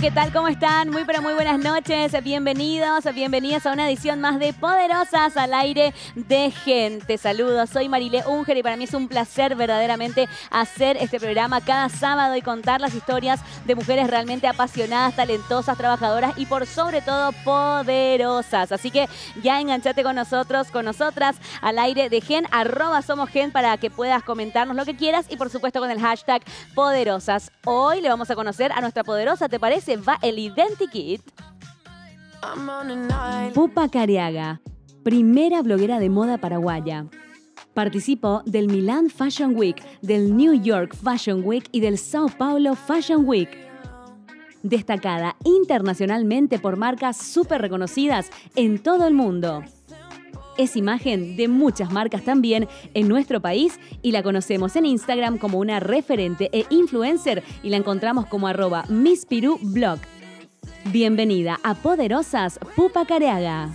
¿qué tal? ¿Cómo están? Muy pero muy buenas noches. Bienvenidos, bienvenidas a una edición más de Poderosas al aire de Gen. Te saludo, soy Marilé Unger y para mí es un placer verdaderamente hacer este programa cada sábado y contar las historias de mujeres realmente apasionadas, talentosas, trabajadoras y por sobre todo poderosas. Así que ya enganchate con nosotros, con nosotras al aire de gen, arroba somos gen para que puedas comentarnos lo que quieras y por supuesto con el hashtag poderosas. Hoy le vamos a conocer a nuestra poderosa, ¿te parece? se va el Identikit. Pupa Cariaga, primera bloguera de moda paraguaya. Participó del Milan Fashion Week, del New York Fashion Week y del Sao Paulo Fashion Week. Destacada internacionalmente por marcas súper reconocidas en todo el mundo es imagen de muchas marcas también en nuestro país y la conocemos en Instagram como una referente e influencer y la encontramos como arroba Miss Blog. Bienvenida a Poderosas Pupa Careaga.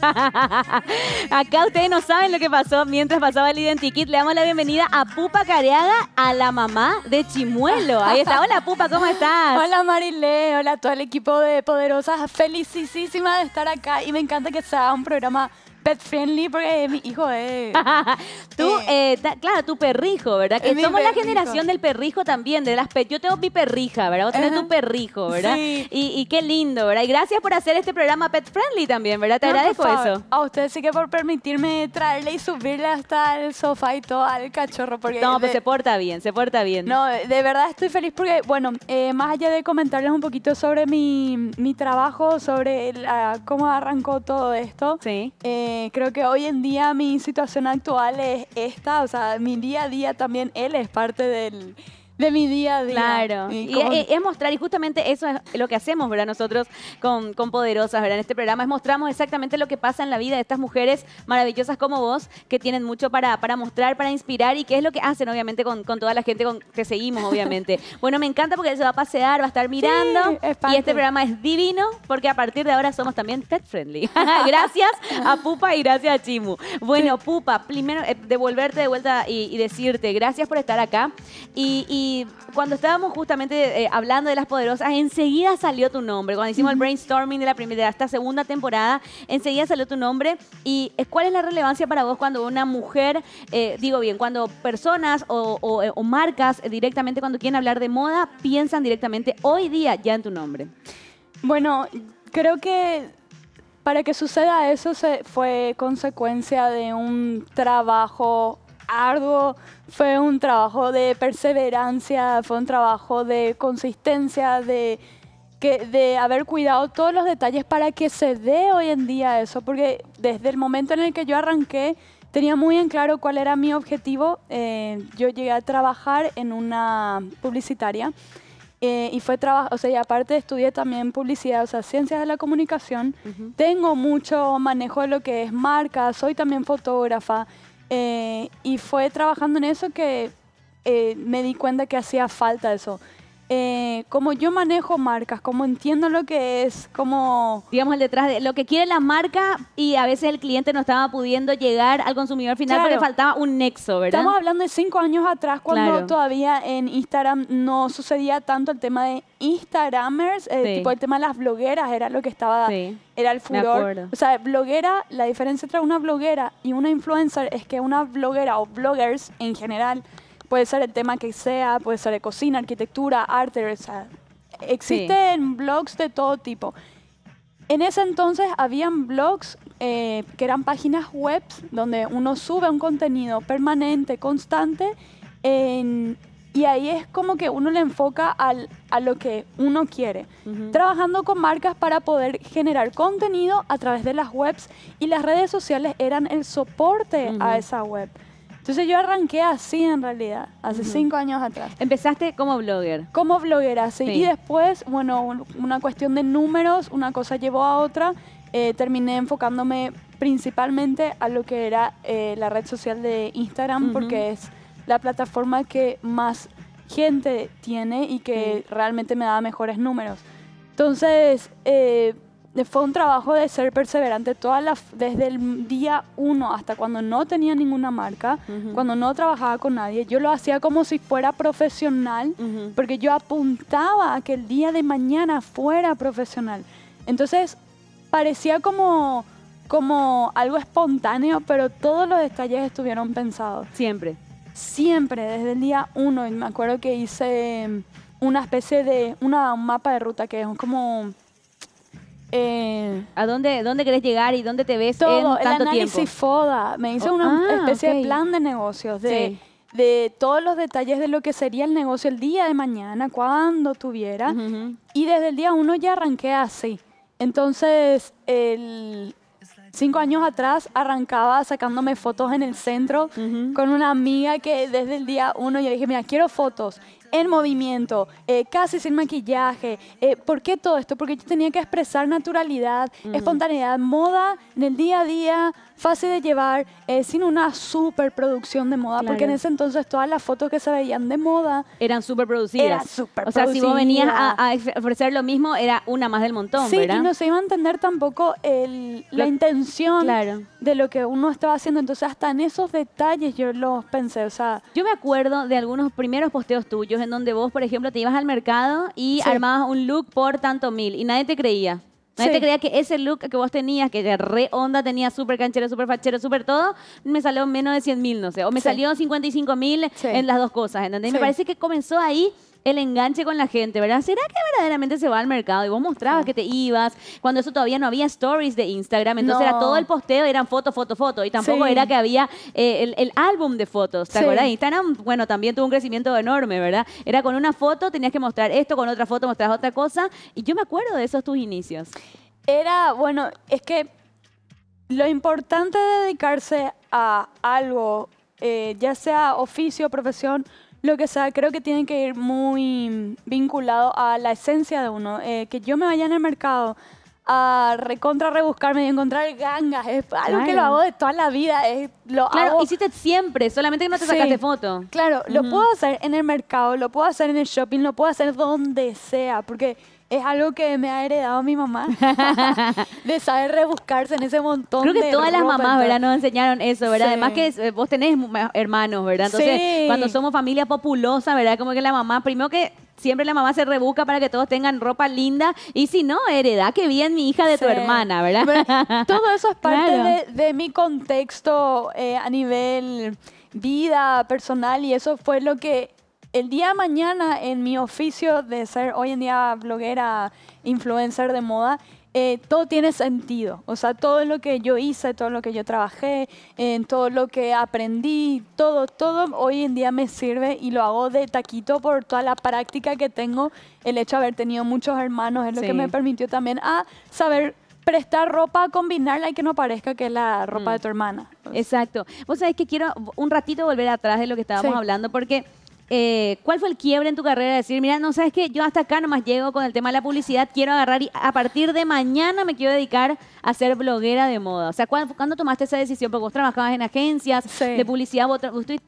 Acá ustedes no saben lo que pasó mientras pasaba el Identikit. Le damos la bienvenida a Pupa Careaga, a la mamá de Chimuelo. Ahí está. Hola, Pupa, ¿cómo estás? Hola, Marilé. Hola a todo el equipo de Poderosas. Felicísima de estar acá y me encanta que sea un programa pet friendly porque mi hijo es... Tú, eh, claro, tu perrijo, ¿verdad? Que somos la generación del perrijo también, de las pet. Yo tengo mi perrija, ¿verdad? Vos tenés tu perrijo, ¿verdad? Sí. Y, qué lindo, ¿verdad? Y gracias por hacer este programa pet friendly también, ¿verdad? Te agradezco eso. A ustedes sí que por permitirme traerle y subirle hasta el sofá y todo al cachorro. Porque No, pues se porta bien, se porta bien. No, de verdad estoy feliz porque, bueno, eh, más allá de comentarles un poquito sobre mi, trabajo, sobre cómo arrancó todo esto, Sí. Eh, eh, creo que hoy en día mi situación actual es esta, o sea, mi día a día también él es parte del, de mi día a día. Claro. Y, e, e, es mostrar, y justamente eso es lo que hacemos, ¿verdad? Nosotros con, Poderosas, ¿verdad? En este programa es mostramos exactamente lo que pasa en la vida de estas mujeres maravillosas como vos, que tienen mucho para, para mostrar, para inspirar y qué es lo que hacen, obviamente, con, toda la gente que seguimos, obviamente. bueno, me encanta porque se va a pasear, va a estar mirando. y este programa es divino porque a partir de ahora somos también pet friendly. gracias a Pupa y gracias a Chimu. Bueno, Pupa, primero eh, devolverte de vuelta y, decirte gracias por estar acá. y y cuando estábamos justamente eh, hablando de Las Poderosas, enseguida salió tu nombre. Cuando hicimos el brainstorming de la primera, esta segunda temporada, enseguida salió tu nombre. ¿Y cuál es la relevancia para vos cuando una mujer, eh, digo bien, cuando personas eh, o, marcas directamente cuando quieren hablar de moda, piensan directamente hoy día ya en tu nombre? Bueno, creo que para que suceda eso fue consecuencia de un trabajo arduo, fue un trabajo de perseverancia, fue un trabajo de consistencia, de, de haber cuidado todos los detalles para que se dé hoy en día eso, porque desde el momento en el que yo arranqué tenía muy en claro cuál era mi objetivo. Eh, yo llegué a trabajar en una publicitaria. Eh, y fue trabajo, o sea, y aparte estudié también publicidad, o sea, ciencias de la comunicación. Tengo mucho manejo de lo que es marca, soy también fotógrafa. Eh, y fue trabajando en eso que eh, me di cuenta que hacía falta eso, eh, como yo manejo marcas, como entiendo lo que es, como... Digamos, el detrás de lo que quiere la marca y a veces el cliente no estaba pudiendo llegar al consumidor final porque faltaba un nexo, ¿verdad? Estamos hablando de cinco años atrás cuando todavía en Instagram no sucedía tanto el tema de Instagramers, eh, tipo el tema de las blogueras era lo que estaba, era el furor. O sea, bloguera, la diferencia entre una bloguera y una influencer es que una bloguera o bloggers en general Puede ser el tema que sea, puede ser de cocina, arquitectura, arte, existen blogs de todo tipo. En ese entonces habían blogs eh, que eran páginas web donde uno sube un contenido permanente, constante, y ahí es como que uno le enfoca al, a lo que uno quiere, trabajando con marcas para poder generar contenido a través de las webs y las redes sociales eran el soporte a esa web. Entonces yo arranqué así en realidad, hace cinco años atrás. Empezaste como blogger. Como blogger, así. Y después, bueno, una cuestión de números, una cosa llevó a otra. Eh, terminé enfocándome principalmente a lo que era eh, la red social de Instagram, porque es la plataforma que más gente tiene y que realmente me da mejores números. Entonces, eh, fue un trabajo de ser perseverante toda desde el día uno hasta cuando no tenía ninguna marca, cuando no trabajaba con nadie. Yo lo hacía como si fuera profesional, porque yo apuntaba a que el día de mañana fuera profesional. Entonces, parecía como, como algo espontáneo, pero todos los detalles estuvieron pensados. Siempre. Siempre, desde el día uno. Y me acuerdo que hice una especie de una, mapa de ruta que es como eh, ¿A dónde, dónde querés llegar y dónde te ves todo, tanto el análisis FODA. Me hizo oh, una ah, especie de plan de negocios, de, todos los detalles de lo que sería el negocio el día de mañana, cuando tuviera. Y desde el día uno ya arranqué así. Entonces, cinco años atrás arrancaba sacándome fotos en el centro con una amiga que desde el día uno yo dije, mira, quiero fotos en movimiento, eh, casi sin maquillaje. Eh, ¿Por qué todo esto? Porque yo tenía que expresar naturalidad, mm. espontaneidad, moda en el día a día, fácil de llevar, sin una superproducción de moda, porque en ese entonces todas las fotos que se veían de moda eran superproducidas. producidas. Era o sea, si vos venías a, ofrecer lo mismo, era una más del montón, sí, y no se iba a entender tampoco la intención de lo que uno estaba haciendo. Entonces, hasta en esos detalles yo los pensé, o sea... Yo me acuerdo de algunos primeros posteos tuyos en donde vos, por ejemplo, te ibas al mercado y armabas un look por tanto mil y nadie te creía. No te creía que ese look que vos tenías, que era re onda tenía súper canchero, súper fachero, súper todo, me salió menos de 100 mil, no sé. O me salió 55 mil en las dos cosas, ¿entendés? Y me parece que comenzó ahí el enganche con la gente, ¿verdad? ¿Será que verdaderamente se va al mercado? Y vos mostrabas que te ibas, cuando eso todavía no había stories de Instagram, entonces era todo el posteo, eran fotos, fotos, fotos, y tampoco era que había eh, el, álbum de fotos, ¿te sí. acuerdas? Instagram, bueno, también tuvo un crecimiento enorme, ¿verdad? Era con una foto, tenías que mostrar esto, con otra foto mostrabas otra cosa, y yo me acuerdo de esos tus inicios. Era, bueno, es que lo importante de dedicarse a algo, eh, ya sea oficio, profesión, lo que sea, creo que tiene que ir muy vinculado a la esencia de uno. Eh, que yo me vaya en el mercado a recontra rebuscarme y encontrar gangas. Es algo que lo hago de toda la vida. Es, lo claro, hiciste siempre, solamente que no te sacaste foto. Claro, lo puedo hacer en el mercado, lo puedo hacer en el shopping, lo puedo hacer donde sea, porque es algo que me ha heredado mi mamá, de saber rebuscarse en ese montón. Creo que todas las mamás, ¿verdad? Nos enseñaron eso, ¿verdad? Además que eh, vos tenés hermanos, ¿verdad? Entonces, cuando somos familia populosa, ¿verdad? Como que la mamá, primero que siempre la mamá se rebusca para que todos tengan ropa linda y si no, hereda que bien mi hija de tu hermana, ¿verdad? todo eso es parte de, mi contexto eh, a nivel vida personal y eso fue lo que el día de mañana en mi oficio de ser hoy en día bloguera, influencer de moda, eh, todo tiene sentido. O sea, todo lo que yo hice, todo lo que yo trabajé, todo lo que aprendí, todo, todo hoy en día me sirve y lo hago de taquito por toda la práctica que tengo. El hecho de haber tenido muchos hermanos es lo que me permitió también a ah, saber prestar ropa, combinarla y que no parezca que es la ropa de mm. tu hermana. Exacto. Vos sabés que quiero un ratito volver atrás de lo que estábamos hablando porque eh, ¿cuál fue el quiebre en tu carrera? Decir, mira, no sabes que yo hasta acá nomás llego con el tema de la publicidad, quiero agarrar y a partir de mañana me quiero dedicar a ser bloguera de moda. O sea, ¿cuándo, tomaste esa decisión? Porque vos trabajabas en agencias de publicidad,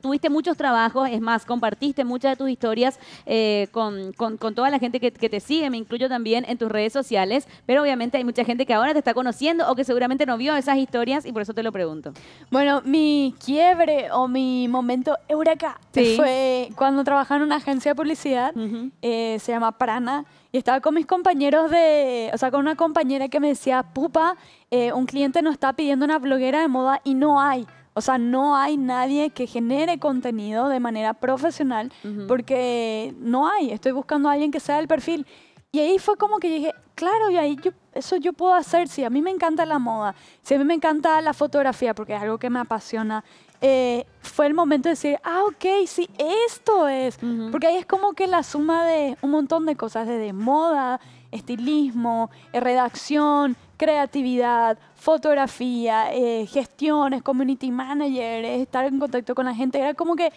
tuviste muchos trabajos, es más, compartiste muchas de tus historias eh, con, toda la gente que, te sigue, me incluyo también en tus redes sociales, pero obviamente hay mucha gente que ahora te está conociendo o que seguramente no vio esas historias y por eso te lo pregunto. Bueno, mi quiebre o mi momento Euraca fue cuando trabajaba en una agencia de publicidad, eh, se llama Prana, y estaba con mis compañeros de, o sea, con una compañera que me decía, pupa, eh, un cliente nos está pidiendo una bloguera de moda y no hay. O sea, no hay nadie que genere contenido de manera profesional porque no hay. Estoy buscando a alguien que sea el perfil. Y ahí fue como que dije, claro, y ahí yo, eso yo puedo hacer. Si a mí me encanta la moda, si a mí me encanta la fotografía, porque es algo que me apasiona, eh, fue el momento de decir, ah, ok, sí, esto es. Porque ahí es como que la suma de un montón de cosas, desde moda, estilismo, eh, redacción, creatividad, fotografía, eh, gestiones, community manager, estar en contacto con la gente. Era como que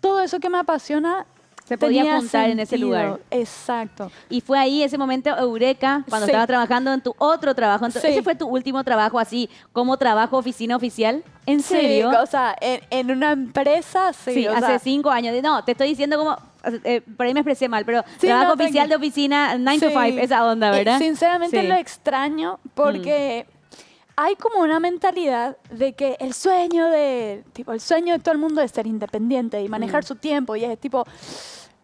todo eso que me apasiona se podía apuntar en ese lugar. Exacto. Y fue ahí ese momento eureka cuando estaba trabajando en tu otro trabajo. Entonces, ¿Ese fue tu último trabajo así como trabajo oficina oficial? ¿En serio? o sea, en, una empresa, sí. Sí, hace cinco años. No, te estoy diciendo como... Eh, eh, por ahí me expresé mal, pero trabajo oficial de oficina, 9 to 5, esa onda, eh, ¿verdad? sinceramente lo extraño porque... Mm. hay como una mentalidad de que el sueño de, tipo, el sueño de todo el mundo es ser independiente y manejar mm. su tiempo y es tipo,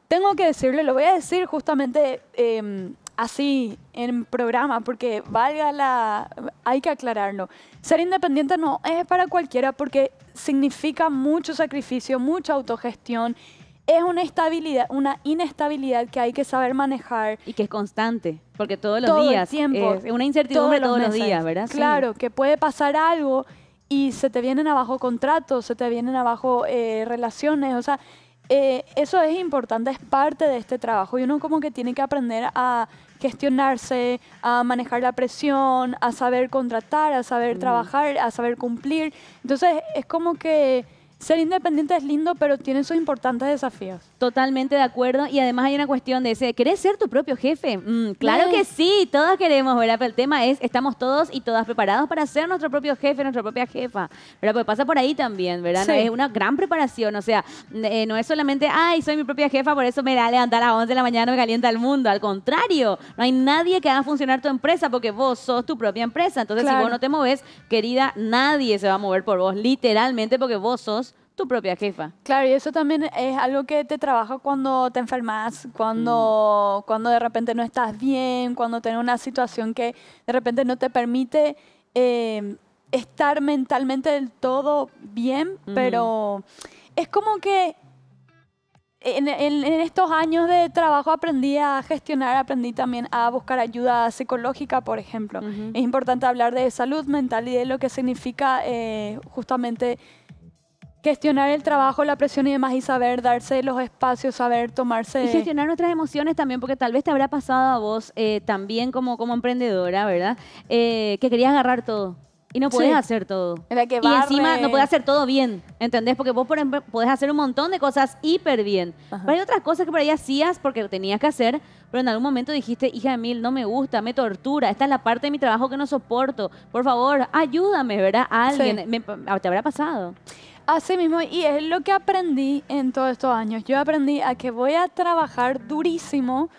tengo que decirle, lo voy a decir justamente em, así en programa, porque valga la. hay que aclararlo. Ser independiente no es para cualquiera porque significa mucho sacrificio, mucha autogestión. Es una estabilidad, una inestabilidad que hay que saber manejar. Y que es constante, porque todos los todo días. El tiempo. Eh, una incertidumbre todos, los, días, ¿verdad? Claro, que puede pasar algo y se te vienen abajo contratos, se te vienen abajo eh, relaciones, o sea, eh, eso es importante, es parte de este trabajo y uno como que tiene que aprender a gestionarse, a manejar la presión, a saber contratar, a saber mm. trabajar, a saber cumplir. Entonces es como que ser independiente es lindo, pero tiene sus importantes desafíos. Totalmente de acuerdo. Y además hay una cuestión de ese, ¿querés ser tu propio jefe? Mm, claro que sí, todos queremos, ¿verdad? Pero el tema es, estamos todos y todas preparados para ser nuestro propio jefe, nuestra propia jefa, ¿verdad? Porque pasa por ahí también, ¿verdad? Es una gran preparación, o sea, eh, no es solamente, ay, soy mi propia jefa, por eso me da a levantar a las 11 de la mañana, me calienta el mundo. Al contrario, no hay nadie que haga funcionar tu empresa porque vos sos tu propia empresa. Entonces, si vos no te moves, querida, nadie se va a mover por vos, literalmente, porque vos sos tu propia jefa. Claro, y eso también es algo que te trabaja cuando te enfermas, cuando, mm. cuando de repente no estás bien, cuando tienes una situación que de repente no te permite eh, estar mentalmente del todo bien, pero es como que en, estos años de trabajo aprendí a gestionar, aprendí también a buscar ayuda psicológica, por ejemplo. Es importante hablar de salud mental y de lo que significa eh, justamente gestionar el trabajo, la presión y demás y saber darse los espacios, saber tomarse... Y gestionar nuestras emociones también, porque tal vez te habrá pasado a vos eh, también como, como emprendedora, ¿verdad? Eh, que querías agarrar todo. Y no puedes hacer todo. y encima no podías hacer todo bien, ¿entendés? Porque vos, por podés hacer un montón de cosas hiper bien. Pero hay otras cosas que por ahí hacías porque tenías que hacer, pero en algún momento dijiste, hija de mil, no me gusta, me tortura, esta es la parte de mi trabajo que no soporto. Por favor, ayúdame, ¿verdad? A alguien. te habrá pasado. Así mismo, y es lo que aprendí en todos estos años. Yo aprendí a que voy a trabajar durísimo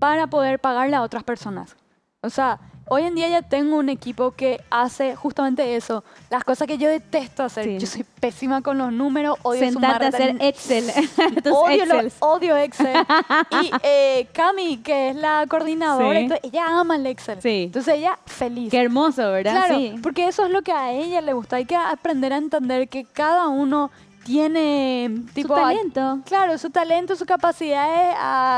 para poder pagarle a otras personas. O sea, Hoy en día ya tengo un equipo que hace justamente eso. Las cosas que yo detesto hacer. Yo soy pésima con los números, odio Sentarte hacer Excel. odio, lo, odio, Excel. y eh, Cami, que es la coordinadora, ella ama el Excel. Entonces ella feliz. Qué hermoso, ¿verdad? Claro, porque eso es lo que a ella le gusta. Hay que aprender a entender que cada uno tiene tipo, su talento. claro, su talento, su capacidad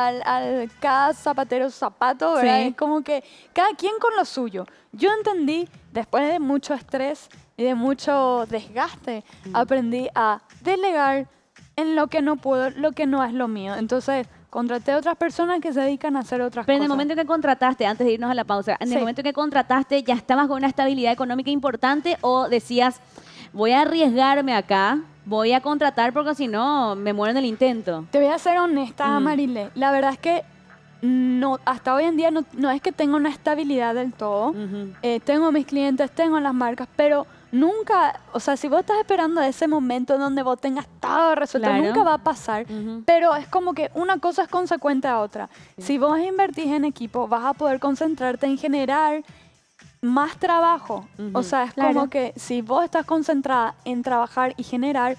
al, al cada zapatero zapato, ¿verdad? Es como que cada quien con lo suyo. Yo entendí, después de mucho estrés y de mucho desgaste, mm. aprendí a delegar en lo que no puedo, lo que no es lo mío. Entonces, contraté a otras personas que se dedican a hacer otras cosas. Pero en el momento que contrataste, antes de irnos a la pausa, en el momento que contrataste, ¿ya estabas con una estabilidad económica importante o decías voy a arriesgarme acá, voy a contratar porque si no, me muero en el intento. Te voy a ser honesta, Marile. La verdad es que no, hasta hoy en día no, es que tenga una estabilidad del todo. Eh, tengo mis clientes, tengo las marcas, pero nunca, o sea, si vos estás esperando ese momento donde vos tengas todo resuelto, nunca va a pasar. Pero es como que una cosa es consecuente a otra. Si vos invertís en equipo, vas a poder concentrarte en generar más trabajo. O sea, es como que si vos estás concentrada en trabajar y generar,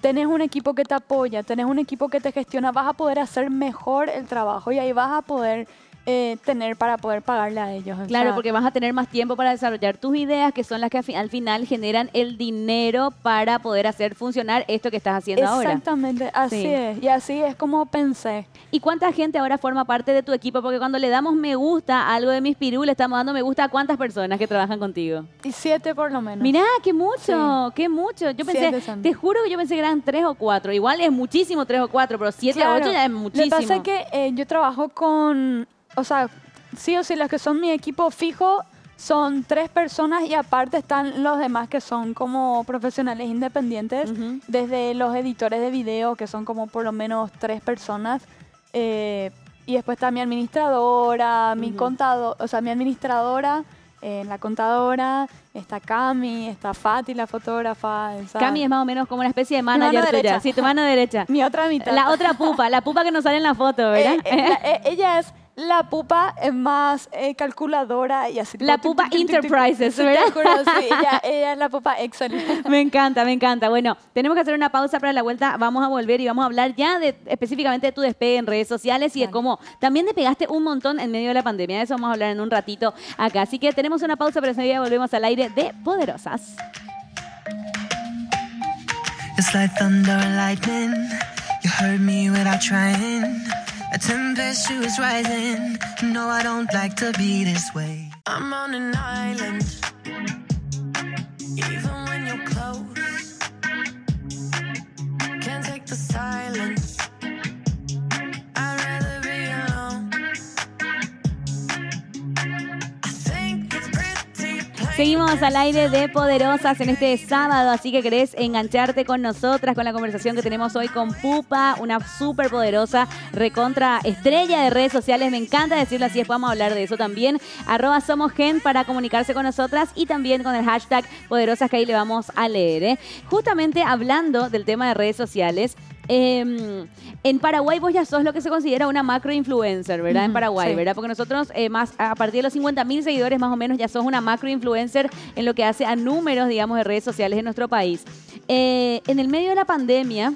tenés un equipo que te apoya, tenés un equipo que te gestiona, vas a poder hacer mejor el trabajo y ahí vas a poder eh, tener para poder pagarle a ellos. Claro, porque vas a tener más tiempo para desarrollar tus ideas, que son las que al final generan el dinero para poder hacer funcionar esto que estás haciendo ahora. Exactamente, así es. Y así es como pensé. ¿Y cuánta gente ahora forma parte de tu equipo? Porque cuando le damos me gusta a algo de mis le estamos dando me gusta a cuántas personas que trabajan contigo. Y siete por lo menos. Mirá, qué mucho, qué mucho. Yo pensé, te juro que yo pensé que eran tres o cuatro. Igual es muchísimo tres o cuatro, pero siete a ocho ya es muchísimo. Lo que pasa es que eh, yo trabajo con o sea, sí o sí, los que son mi equipo fijo son tres personas y aparte están los demás que son como profesionales independientes, desde los editores de video, que son como por lo menos tres personas. Eh, y después está mi administradora, mi contadora. o sea, mi administradora, eh, la contadora, está Cami, está Fati, la fotógrafa. Cami es más o menos como una especie de manager mano derecha, Sí, tu mano derecha. Mi otra mitad. La otra pupa, la pupa que nos sale en la foto, ¿verdad? Eh, ella es la pupa es más eh, calculadora y así. La pupa Enterprises, ¿verdad? ella, es la pupa Exxon. Me encanta, me encanta. Bueno, tenemos que hacer una pausa para la vuelta. Vamos a volver y vamos a hablar ya de, específicamente de tu despegue en redes sociales y de cómo también despegaste un montón en medio de la pandemia. De eso vamos a hablar en un ratito acá. Así que tenemos una pausa, pero enseguida volvemos al aire de Poderosas. It's like thunder lightning. You me A tempestuous rising. No, I don't like to be this way. I'm on an island. Even when you're close, can't take the silence. Seguimos al aire de Poderosas en este sábado, así que querés engancharte con nosotras, con la conversación que tenemos hoy con Pupa, una súper poderosa recontra estrella de redes sociales. Me encanta decirlo así, después vamos a hablar de eso también. Arroba Somos Gen para comunicarse con nosotras y también con el hashtag Poderosas que ahí le vamos a leer. ¿eh? Justamente hablando del tema de redes sociales, Em, en Paraguay vos ya sos lo que se considera una macro influencer, ¿verdad? en Paraguay, ¿verdad? Porque nosotros eh, más a partir de los 50.000 seguidores más o menos ya sos una macro influencer en lo que hace a números, digamos, de redes sociales en nuestro país. Eh, en el medio de la pandemia,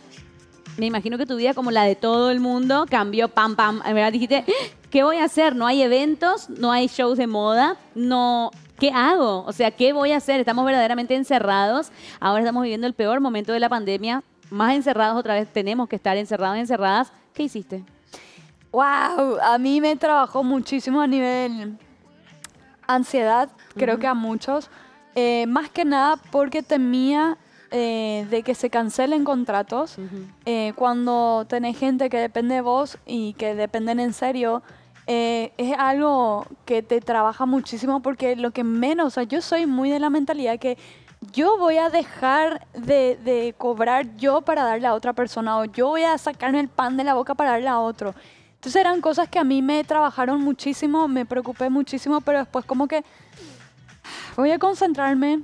me imagino que tu vida, como la de todo el mundo, cambió pam, pam, eh, ¿verdad? Dijiste, ¿qué voy a hacer? No hay eventos, no hay shows de moda, no... ¿Qué hago? O sea, ¿qué voy a hacer? Estamos verdaderamente encerrados. Ahora estamos viviendo el peor momento de la pandemia más encerrados otra vez, tenemos que estar encerrados, encerradas. ¿Qué hiciste? ¡Wow! A mí me trabajó muchísimo a nivel ansiedad, creo que a muchos. Eh, más que nada porque temía eh, de que se cancelen contratos eh, cuando tenés gente que depende de vos y que dependen en serio. es algo que te trabaja muchísimo porque lo que menos, o sea, yo soy muy de la mentalidad que yo voy a dejar de, cobrar yo para darle a otra persona o yo voy a sacarme el pan de la boca para darle a otro. Entonces eran cosas que a mí me trabajaron muchísimo, me preocupé muchísimo, pero después como que voy a concentrarme,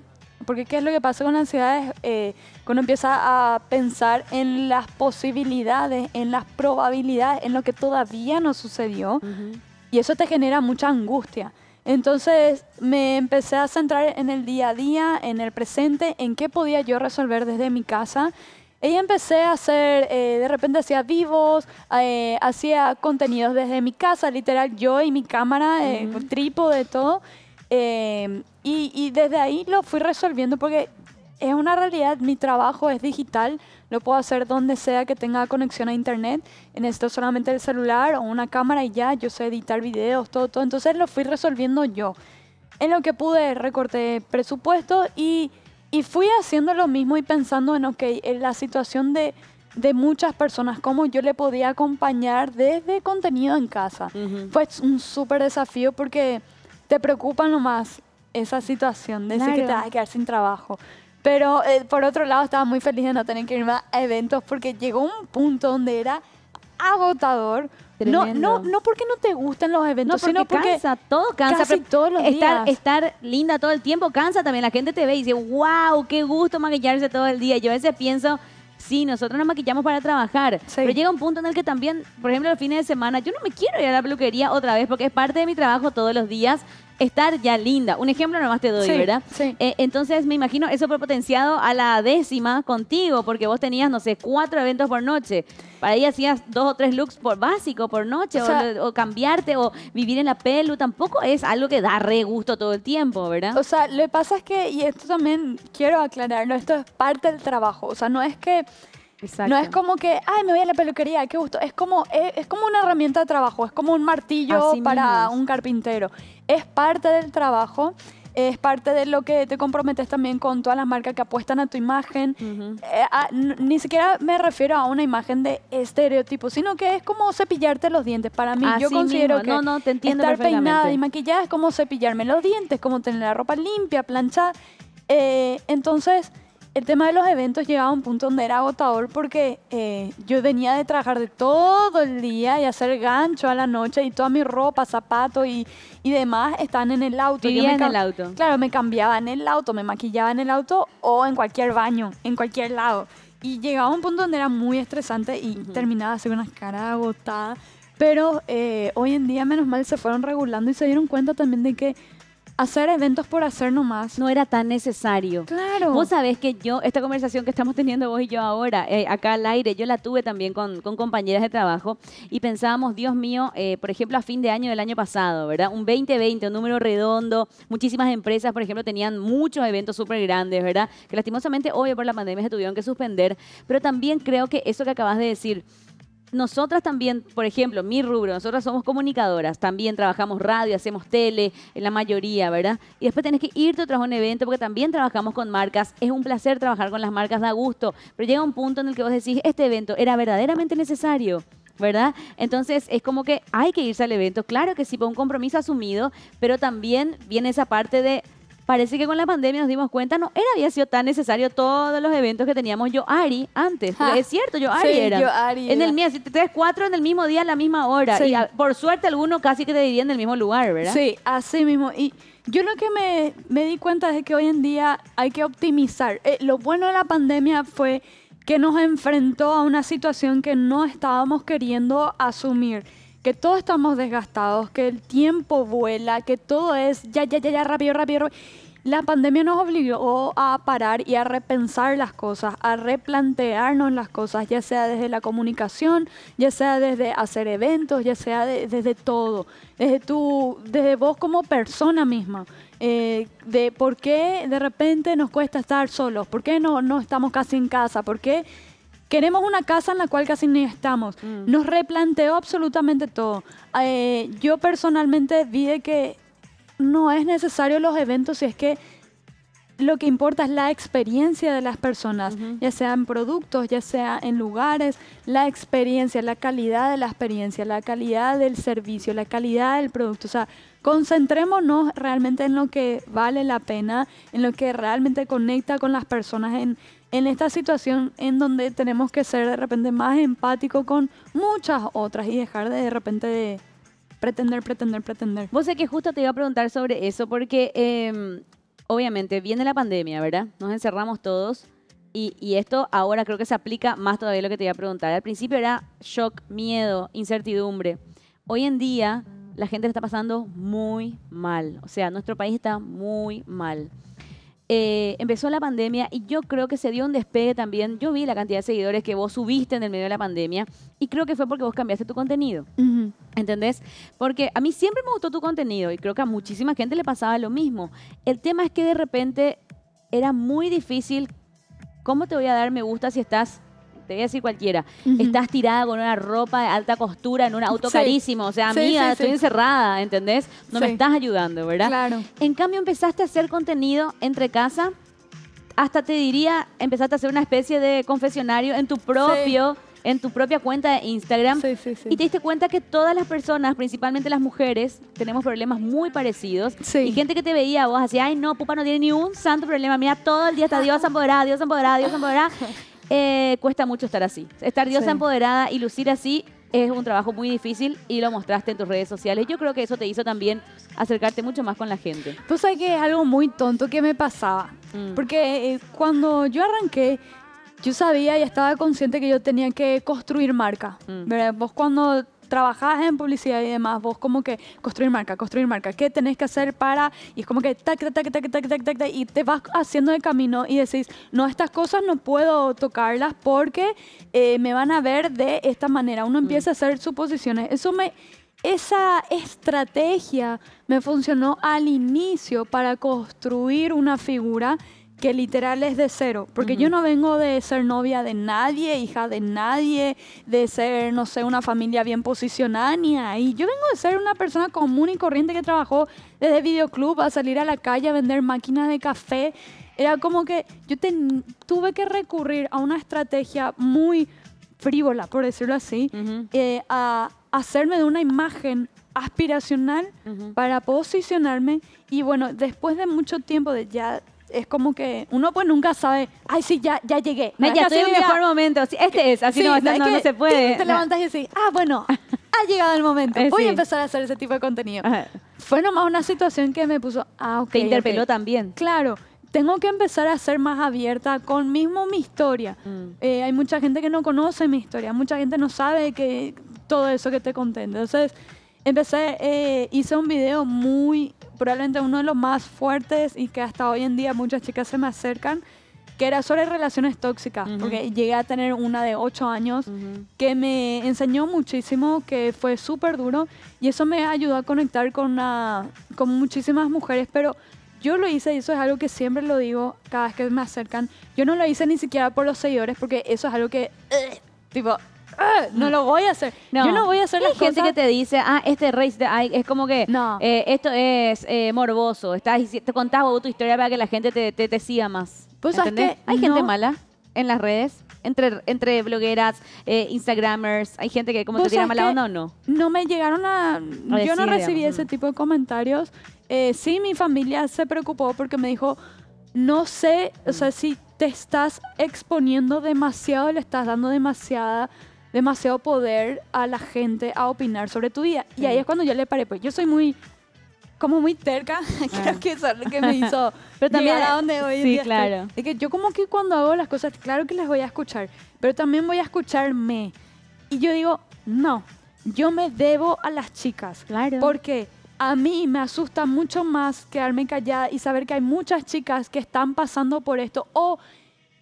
porque qué es lo que pasa con la ansiedad, eh, cuando empieza a pensar en las posibilidades, en las probabilidades, en lo que todavía no sucedió, y eso te genera mucha angustia. Entonces me empecé a centrar en el día a día, en el presente, en qué podía yo resolver desde mi casa. Y empecé a hacer, eh, de repente hacía vivos, eh, hacía contenidos desde mi casa, literal, yo y mi cámara, eh, uh todo. Em, y desde ahí lo fui resolviendo porque es una realidad, mi trabajo es digital, lo puedo hacer donde sea que tenga conexión a internet. Necesito solamente el celular o una cámara y ya, yo sé editar videos, todo, todo. Entonces lo fui resolviendo yo. En lo que pude recorté presupuesto y, fui haciendo lo mismo y pensando en, ok, en la situación de muchas personas, cómo yo le podía acompañar desde contenido en casa. Fue un súper desafío porque te preocupa más esa situación de que te vas a quedar sin trabajo. Pero eh, por otro lado, estaba muy feliz de no tener que irme a eventos porque llegó un punto donde era agotador. No, no, no porque no te gustan los eventos, no, sino porque cansa, todo cansa. Casi todos los días. Estar linda todo el tiempo cansa también. La gente te ve y dice, wow, qué gusto maquillarse todo el día. Yo a veces pienso, sí, nosotros nos maquillamos para trabajar. Pero llega un punto en el que también, por ejemplo, los fin de semana, yo no me quiero ir a la peluquería otra vez porque es parte de mi trabajo todos los días estar ya linda. Un ejemplo nomás te doy, ¿verdad? Sí. Eh, entonces, me imagino, eso fue potenciado a la décima contigo, porque vos tenías, no sé, cuatro eventos por noche. Para ella hacías dos o tres looks por básico por noche, o, cambiarte, o vivir en la pelu. Tampoco es algo que da re gusto todo el tiempo, ¿verdad? O sea, lo que pasa es que, y esto también quiero aclararlo, esto es parte del trabajo. O sea, no es que no es como que, ay, me voy a la peluquería, qué gusto. Es como, eh, es, como una herramienta de trabajo, es como un martillo para un carpintero. Es parte del trabajo, es parte de lo que te comprometes también con todas las marcas que apuestan a tu imagen. Eh, ni siquiera me refiero a una imagen de estereotipo, sino que es como cepillarte los dientes. Para mí, yo considero que no, te entiendo estar peinada y maquillada es como cepillarme los dientes, como tener la ropa limpia, planchada. Eh, entonces el tema de los eventos llegaba a un punto donde era agotador porque eh, yo venía de trabajar todo el día y hacer gancho a la noche y toda mi ropa, zapatos y, demás estaban en el auto. yo en el auto. Claro, me cambiaba en el auto, me maquillaba en el auto o en cualquier baño, en cualquier lado. Y llegaba a un punto donde era muy estresante y terminaba así una cara caras Pero eh, hoy en día, menos mal, se fueron regulando y se dieron cuenta también de que hacer eventos por hacer nomás. No era tan necesario. Claro. Vos sabés que yo, esta conversación que estamos teniendo vos y yo ahora, eh, acá al aire, yo la tuve también con, compañeras de trabajo y pensábamos, Dios mío, eh, por ejemplo, a fin de año del año pasado, ¿verdad? Un 2020, un número redondo. Muchísimas empresas, por ejemplo, tenían muchos eventos súper grandes, ¿verdad? Que lastimosamente, obvio, por la pandemia se tuvieron que suspender. Pero también creo que eso que acabas de decir, nosotras también, por ejemplo, mi rubro, nosotras somos comunicadoras, también trabajamos radio, hacemos tele, en la mayoría, ¿verdad? Y después tenés que irte tras un evento porque también trabajamos con marcas. Es un placer trabajar con las marcas, da gusto, pero llega un punto en el que vos decís, este evento era verdaderamente necesario. ¿verdad? Entonces es como que hay que irse al evento, claro que sí, por un compromiso asumido, pero también viene esa parte de Parece que con la pandemia nos dimos cuenta, no era había sido tan necesario todos los eventos que teníamos yo Ari antes. Ah, es cierto, yo Ari era. en el mío, tres, cuatro en el mismo día, en la misma hora. Y ah, por suerte alguno casi que te diría en el mismo lugar, ¿verdad? Sí, así mismo. Y yo lo que me, me di cuenta es que hoy en día hay que optimizar. Eh, lo bueno de la pandemia fue que nos enfrentó a una situación que no estábamos queriendo asumir que todos estamos desgastados, que el tiempo vuela, que todo es ya, ya, ya, ya, rápido, rápido. La pandemia nos obligó a parar y a repensar las cosas, a replantearnos las cosas, ya sea desde la comunicación, ya sea desde hacer eventos, ya sea desde todo, desde, tu, desde vos como persona misma, eh, de por qué de repente nos cuesta estar solos, por qué no, no estamos casi en casa, por qué Queremos una casa en la cual casi ni estamos. Mm. Nos replanteó absolutamente todo. Eh, yo personalmente vi que no es necesario los eventos si es que lo que importa es la experiencia de las personas, ya sea en productos, ya sea en lugares, la experiencia, la calidad de la experiencia, la calidad del servicio, la calidad del producto. O sea, concentrémonos realmente en lo que vale la pena, en lo que realmente conecta con las personas, en en esta situación en donde tenemos que ser de repente más empático con muchas otras y dejar de de repente de pretender, pretender, pretender. Vos sé que justo te iba a preguntar sobre eso porque em, obviamente viene la pandemia, ¿verdad? Nos encerramos todos. Y, y, esto ahora creo que se aplica más todavía lo que te iba a preguntar. Al principio era shock, miedo, incertidumbre. Hoy en día la gente le está pasando muy mal. O sea, nuestro país está muy mal. Eh, empezó la pandemia y yo creo que se dio un despegue también. Yo vi la cantidad de seguidores que vos subiste en el medio de la pandemia y creo que fue porque vos cambiaste tu contenido. ¿Entendés? Porque a mí siempre me gustó tu contenido y creo que a muchísima gente le pasaba lo mismo. El tema es que de repente era muy difícil. ¿Cómo te voy a dar me gusta si estás te voy a decir cualquiera, estás tirada con una ropa de alta costura en un auto carísimo, o sea, amiga, estoy encerrada, ¿entendés? No me estás ayudando, ¿verdad? Claro. En cambio, empezaste a hacer contenido entre casa, hasta te diría, empezaste a hacer una especie de confesionario en tu propio en tu propia cuenta de Instagram sí, sí, sí. y te diste cuenta que todas las personas, principalmente las mujeres, tenemos problemas muy parecidos. Y gente que te veía a vos así, ay no, pupa no tiene ni un santo problema, mira, todo el día está Dios empoderada, Dios empoderada, Dios empoderada. Eh, cuesta mucho estar así. Estar diosa empoderada y lucir así es un trabajo muy difícil y lo mostraste en tus redes sociales. Yo creo que eso te hizo también acercarte mucho más con la gente. Tú sabes que es algo muy tonto que me pasaba. Mm. Porque eh, cuando yo arranqué, yo sabía y estaba consciente que yo tenía que construir marca. Mm. Vos cuando Trabajas en publicidad y demás, vos como que construir marca, construir marca, ¿qué tenés que hacer para? Y es como que tac, tac, tac, tac, tac, tac, y te vas haciendo de camino y decís, no, estas cosas no puedo tocarlas porque eh, me van a ver de esta manera. Uno mm. empieza a hacer suposiciones. Eso me... Esa estrategia me funcionó al inicio para construir una figura que literal es de cero, porque yo no vengo de ser novia de nadie, hija de nadie, de ser, no sé, una familia bien posicionada, ni ahí. Yo vengo de ser una persona común y corriente que trabajó desde videoclub a salir a la calle a vender máquinas de café. Era como que yo tuve que recurrir a una estrategia muy frívola, por decirlo así, eh, a hacerme de una imagen aspiracional para posicionarme y bueno, después de mucho tiempo de ya es como que uno pues nunca sabe, ay, sí, ya, ya llegué. No, ya estoy el mejor momento. este es, así no, no, no, se puede. Te levantas y decís, ah, bueno, ha llegado el momento. Eh, voy a empezar a hacer ese tipo de contenido. Fue nomás una situación que me puso, ah, ok. Te interpeló también. Claro. Tengo que empezar a ser más abierta con mismo mi historia. Mm. Eh, hay mucha gente que no conoce mi historia, mucha gente no sabe que todo eso que te conté. Entonces, Empecé, eh, hice un video muy, probablemente uno de los más fuertes y que hasta hoy en día muchas chicas se me acercan, que era sobre relaciones tóxicas, porque llegué a tener una de 8 años que me enseñó muchísimo, que fue súper duro y eso me ayudó a conectar con, una, con muchísimas mujeres, pero yo lo hice y eso es algo que siempre lo digo cada vez que me acercan. Yo no lo hice ni siquiera por los seguidores porque eso es algo que, eh, tipo, Ah, no lo voy a hacer. No. Yo no voy a hacer las hay gente que te dice, ah, este rey es como que no. Eh, esto es eh, morboso. Estás, te contaba tu historia para que la gente te, siga más. Pues hay gente mala en las redes. Entre, entre blogueras, eh, Instagramers, hay gente que como te pues, tira mala onda o no. No me llegaron a. yo no recibí ese tipo de comentarios. sí, mi familia se preocupó porque me dijo, no sé, o sea, si te estás exponiendo demasiado, le estás dando demasiada demasiado poder a la gente a opinar sobre tu vida. Y ahí es cuando yo le paré, pues yo soy muy como muy terca, creo ah. que eso es lo que me hizo. Pero también a donde hoy sí, claro. Es que yo como que cuando hago las cosas, claro que las voy a escuchar, pero también voy a escucharme. Y yo digo, no, yo me debo a las chicas. Claro. Porque a mí me asusta mucho más quedarme callada y saber que hay muchas chicas que están pasando por esto o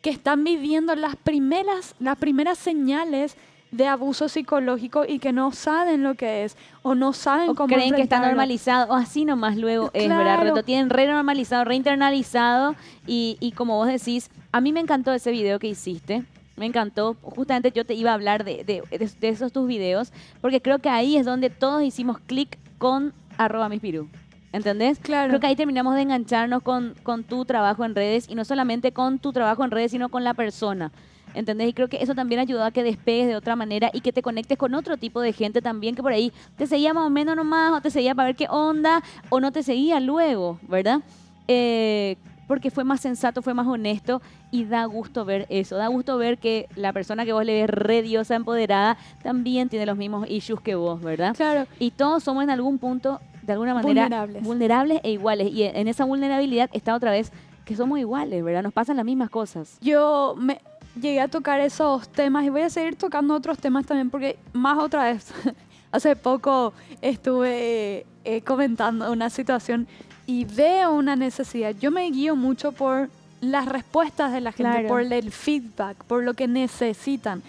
que están viviendo las primeras, las primeras señales de abuso psicológico y que no saben lo que es o no saben o creen que está normalizado o así nomás luego es, ¿verdad? tienen re normalizado, re internalizado y, y como vos decís, a mí me encantó ese video que hiciste. Me encantó. Justamente yo te iba a hablar de, de, esos tus videos, porque creo que ahí es donde todos hicimos clic con arroba mispirú. ¿Entendés? Claro. Creo que ahí terminamos de engancharnos con, con tu trabajo en redes y no solamente con tu trabajo en redes, sino con la persona. ¿entendés? Y creo que eso también ayudó a que despegues de otra manera y que te conectes con otro tipo de gente también que por ahí te seguía más o menos nomás, o te seguía para ver qué onda, o no te seguía luego, ¿verdad? Eh, porque fue más sensato, fue más honesto y da gusto ver eso. Da gusto ver que la persona que vos le ves rediosa, empoderada, también tiene los mismos issues que vos, ¿verdad? Claro. Y todos somos en algún punto, de alguna manera, vulnerables, vulnerables e iguales. Y en esa vulnerabilidad está otra vez que somos iguales, ¿verdad? Nos pasan las mismas cosas. Yo me, llegué a tocar esos temas y voy a seguir tocando otros temas también porque más otra vez, hace poco estuve eh, comentando una situación y veo una necesidad. Yo me guío mucho por las respuestas de la gente, por el feedback, por lo que necesitan.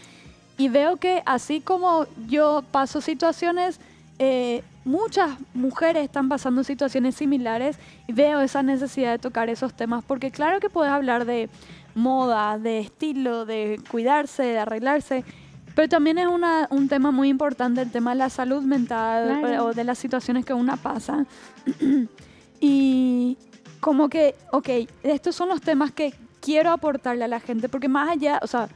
Y veo que así como yo paso situaciones, eh, muchas mujeres están pasando situaciones similares y veo esa necesidad de tocar esos temas, porque claro que puedes hablar de moda, de estilo, de cuidarse, de arreglarse. Pero también es una, un tema muy importante, el tema de la salud mental eh, o de las situaciones que una pasa. y como que, ok, estos son los temas que quiero aportarle a la gente, porque más allá, o sea,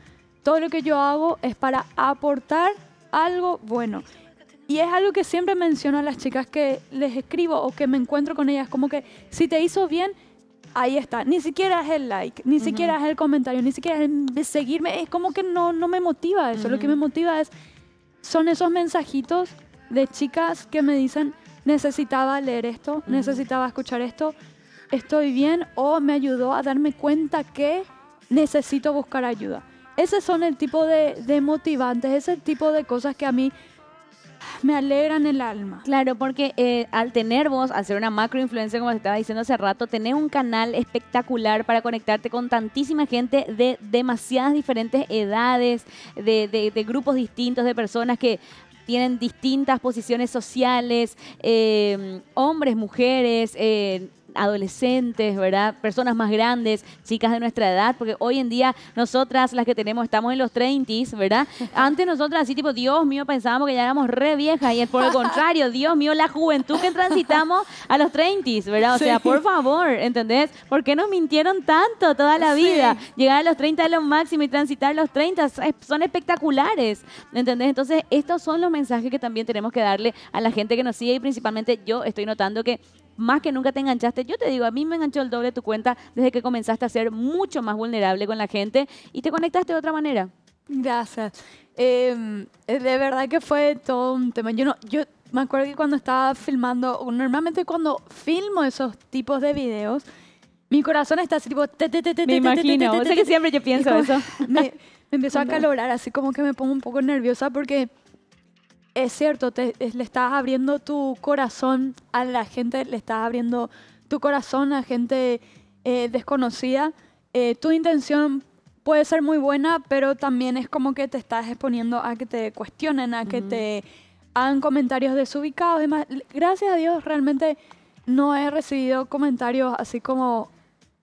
todo lo que yo hago es para aportar algo bueno. Y es algo que siempre menciono a las chicas que les escribo o que me encuentro con ellas, como que si te hizo bien, ahí está. Ni siquiera es el like, ni siquiera es el comentario, ni siquiera es seguirme. Es como que no, no me motiva eso. Lo que me motiva es, son esos mensajitos de chicas que me dicen, necesitaba leer esto, necesitaba escuchar esto, estoy bien o me ayudó a darme cuenta que necesito buscar ayuda. Ese son el tipo de motivantes, ese tipo de cosas que a mí me alegran el alma. Claro, porque eh, al tener vos, al ser una macro influencia, como te estaba diciendo hace rato, tenés un canal espectacular para conectarte con tantísima gente de demasiadas diferentes edades, de, grupos distintos, de personas que tienen distintas posiciones sociales, eh, hombres, mujeres, eh, adolescentes, ¿verdad? Personas más grandes, chicas de nuestra edad, porque hoy en día nosotras, las que tenemos, estamos en los 30s, ¿verdad? Antes nosotras así tipo, Dios mío, pensábamos que ya éramos re viejas y por el contrario, Dios mío, la juventud que transitamos a los 30s, ¿verdad? O sea, por favor, ¿entendés? ¿Por qué nos mintieron tanto toda la vida? Llegar a los 30 es lo máximo y transitar los 30 son espectaculares, ¿entendés? Entonces, estos son los mensajes que también tenemos que darle a la gente que nos sigue y principalmente yo estoy notando que más que nunca te enganchaste. Yo te digo, a mí me enganchó el doble tu cuenta desde que comenzaste a ser mucho más vulnerable con la gente y te conectaste de otra manera. Gracias. Em, eh, de verdad que fue todo un tema. Yo no, yo me acuerdo que cuando estaba filmando, normalmente cuando filmo esos tipos de videos, mi corazón está así tipo... Te, te, te, me imagino, te, que siempre yo pienso eso. Me, empezó a calorar, así como que me pongo un poco nerviosa porque es cierto, le estás abriendo tu corazón a la gente, le estás abriendo tu corazón a gente eh, desconocida. Eh, tu intención puede ser muy buena, pero también es como que te estás exponiendo a que te cuestionen, a que te hagan comentarios desubicados. Y Gracias a Dios realmente no he recibido comentarios así como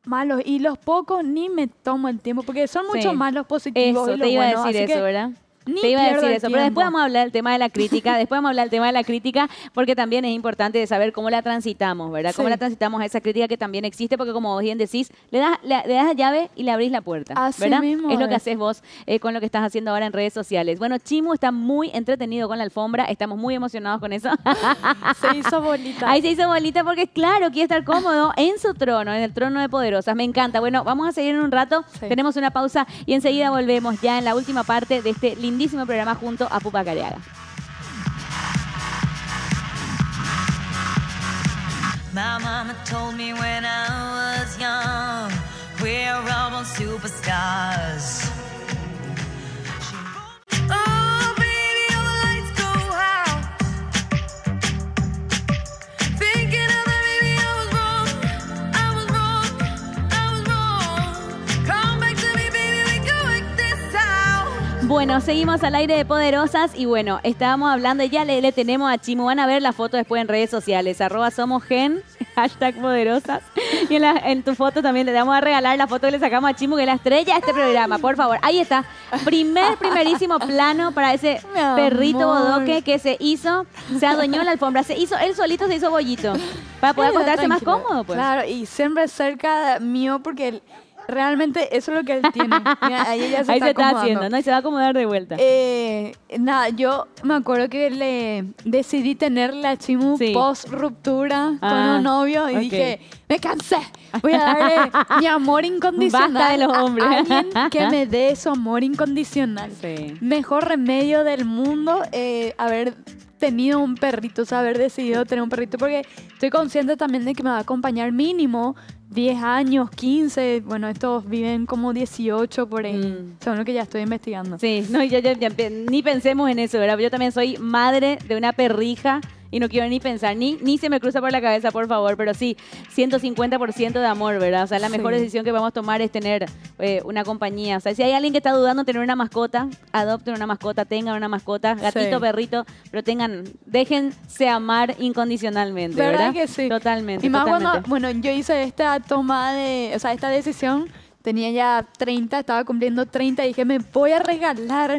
malos y los pocos ni me tomo el tiempo porque son muchos más malos positivos. Eso, te iba a decir eso, ¿verdad? Te iba a decir eso, pero después vamos a hablar del tema de la crítica, después vamos a hablar del tema de la crítica, porque también es importante de saber cómo la transitamos, ¿verdad? Cómo la transitamos a esa crítica que también existe, porque como vos bien decís, le das, le, das la llave y le abrís la puerta, ¿verdad? es lo que haces vos eh, con lo que estás haciendo ahora en redes sociales. Bueno, Chimu está muy entretenido con la alfombra, estamos muy emocionados con eso. se hizo bolita. Ahí se hizo bolita porque, claro, quiere estar cómodo en su trono, en el trono de poderosas. Me encanta. Bueno, vamos a seguir en un rato, tenemos una pausa y enseguida volvemos ya en la última parte de este lindo lindísimo programa junto a Pupa Careaga. My mama told me when I was young, we're all superstars. Bueno, seguimos al aire de Poderosas y bueno, estábamos hablando, y ya le, tenemos a Chimo, van a ver la foto después en redes sociales, arroba somos gen, hashtag poderosas. Y en, la, en, tu foto también le vamos a regalar la foto que le sacamos a Chimu, que es la estrella de este programa, por favor. Ahí está, primer, primerísimo plano para ese perrito bodoque que se hizo, se adueñó la alfombra, se hizo, él solito se hizo bollito, para poder acostarse más cómodo. Pues. Claro, y siempre cerca mío porque... El, Realmente eso es lo que él tiene. ahí ella se está haciendo, ¿no? Y se va a acomodar de vuelta. Eh, nada, yo me acuerdo que le decidí tener la chimu post ruptura con ah, un novio y dije, me cansé, voy a darle mi amor incondicional de los hombres. alguien que me dé su amor incondicional. Mejor remedio del mundo eh, haber tenido un perrito, o sea, haber decidido tener un perrito, porque estoy consciente también de que me va a acompañar mínimo 10 años, 15, bueno, estos viven como 18 por ahí. Mm. Son lo que ya estoy investigando. Sí, no, ya, ni pensemos en eso, ¿verdad? Yo también soy madre de una perrija y no quiero ni pensar, ni, ni se me cruza por la cabeza, por favor, pero sí, 150% de amor, ¿verdad? O sea, la mejor decisión que vamos a tomar es tener eh, una compañía. O sea, si hay alguien que está dudando en tener una mascota, adopten una mascota, tengan una mascota, gatito, perrito, pero tengan, déjense amar incondicionalmente, ¿verdad? que sí? Totalmente. Y más Cuando, bueno, yo hice esta toma de, o sea, esta decisión, tenía ya 30, estaba cumpliendo 30 y dije, me voy a regalar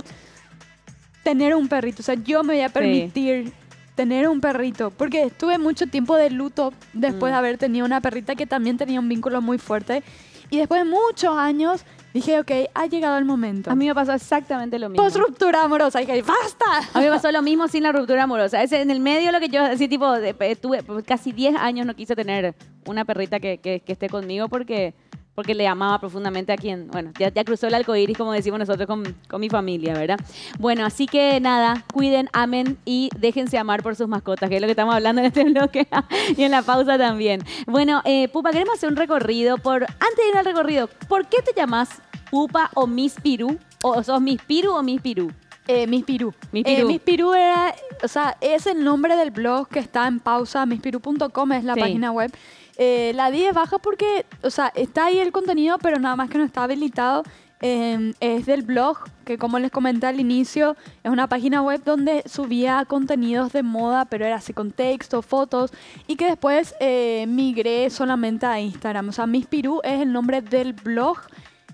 tener un perrito, o sea, yo me voy a permitir tener un perrito, porque estuve mucho tiempo de luto después de mm. haber tenido una perrita que también tenía un vínculo muy fuerte. Y después de muchos años dije, ok, ha llegado el momento. A mí me pasó exactamente lo mismo. Post ruptura amorosa, dije, basta. A mí me pasó lo mismo sin la ruptura amorosa. Es en el medio lo que yo, así tipo, estuve pues, casi 10 años no quise tener una perrita que esté conmigo porque porque le amaba profundamente a quien, bueno, ya, cruzó el alcohiris como decimos nosotros con, mi familia, ¿verdad? Bueno, así que nada, cuiden, amen y déjense amar por sus mascotas, que es lo que estamos hablando en este bloque y en la pausa también. Bueno, eh, Pupa, queremos hacer un recorrido por, antes de ir al recorrido, ¿por qué te llamas Pupa o Miss Pirú? ¿O sos Miss Pirú o Miss Pirú? Eh, Miss Pirú. Miss eh, Pirú. era, o sea, es el nombre del blog que está en pausa, misspirú.com es la página web. Eh, la 10 baja porque, o sea, está ahí el contenido, pero nada más que no está habilitado. Em, es del blog, que como les comenté al inicio, es una página web donde subía contenidos de moda, pero era así con texto, fotos, y que después eh, migré solamente a Instagram. O sea, Miss Pirú es el nombre del blog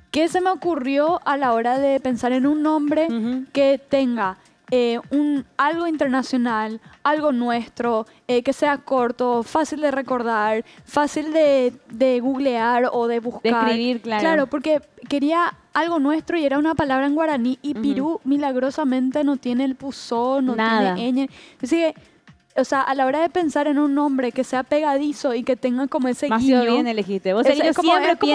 que se me ocurrió a la hora de pensar en un nombre que tenga eh, un, algo internacional, algo nuestro, eh, que sea corto, fácil de recordar, fácil de, googlear o de buscar. claro. porque quería algo nuestro y era una palabra en guaraní y Perú, milagrosamente no tiene el puzón, no Nada. tiene ñ. Así que o sea, a la hora de pensar en un nombre que sea pegadizo y que tenga como ese Más bien elegiste. Vos es, como, siempre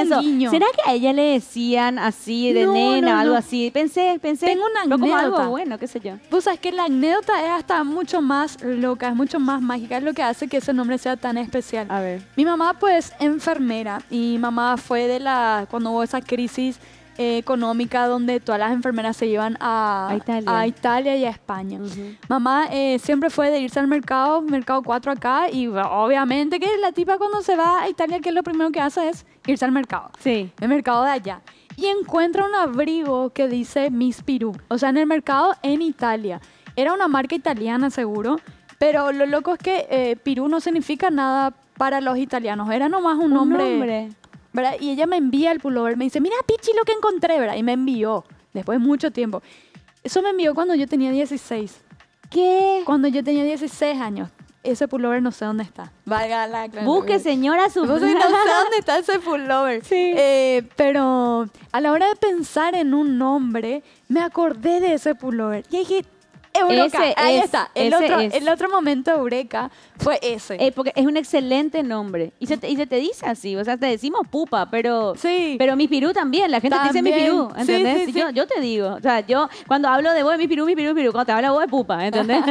¿será que a ella le decían así de nena o algo así? Pensé, pensé. Tengo una anécdota. algo bueno, qué sé yo. Vos pues, sabes que la anécdota es hasta mucho más loca, es mucho más mágica, es lo que hace que ese nombre sea tan especial. A ver. Mi mamá, pues, enfermera y mamá fue de la, cuando hubo esa crisis económica donde todas las enfermeras se llevan a, Italia. y a España. Mamá eh, siempre fue de irse al mercado, mercado 4 acá, y obviamente que la tipa cuando se va a Italia, que lo primero que hace es irse al mercado. Sí. El mercado de allá. Y encuentra un abrigo que dice Miss Piru. O sea, en el mercado en Italia. Era una marca italiana, seguro. Pero lo loco es que eh, Piru no significa nada para los italianos. Era nomás un, ¿Un nombre, y ella me envía el pullover, me dice, mira, Pichi, lo que encontré, ¿verdad? Y me envió, después de mucho tiempo. Eso me envió cuando yo tenía 16. ¿Qué? Cuando yo tenía 16 años. Ese pullover no sé dónde está. Valga la Busque, señora, su No sé dónde está ese pullover. Sí. Eh, pero a la hora de pensar en un nombre, me acordé de ese pullover. Y dije, Eureka. Ese Ahí está. El otro, el otro momento Eureka fue ese. porque es un excelente nombre. Y se, te, dice así. O sea, te decimos pupa, pero. Sí. Pero mi pirú también. La gente te dice mi pirú. ¿Entendés? Yo, te digo. O sea, yo cuando hablo de vos, mi pirú, mi pirú, Cuando te hablo vos, de pupa. ¿Entendés?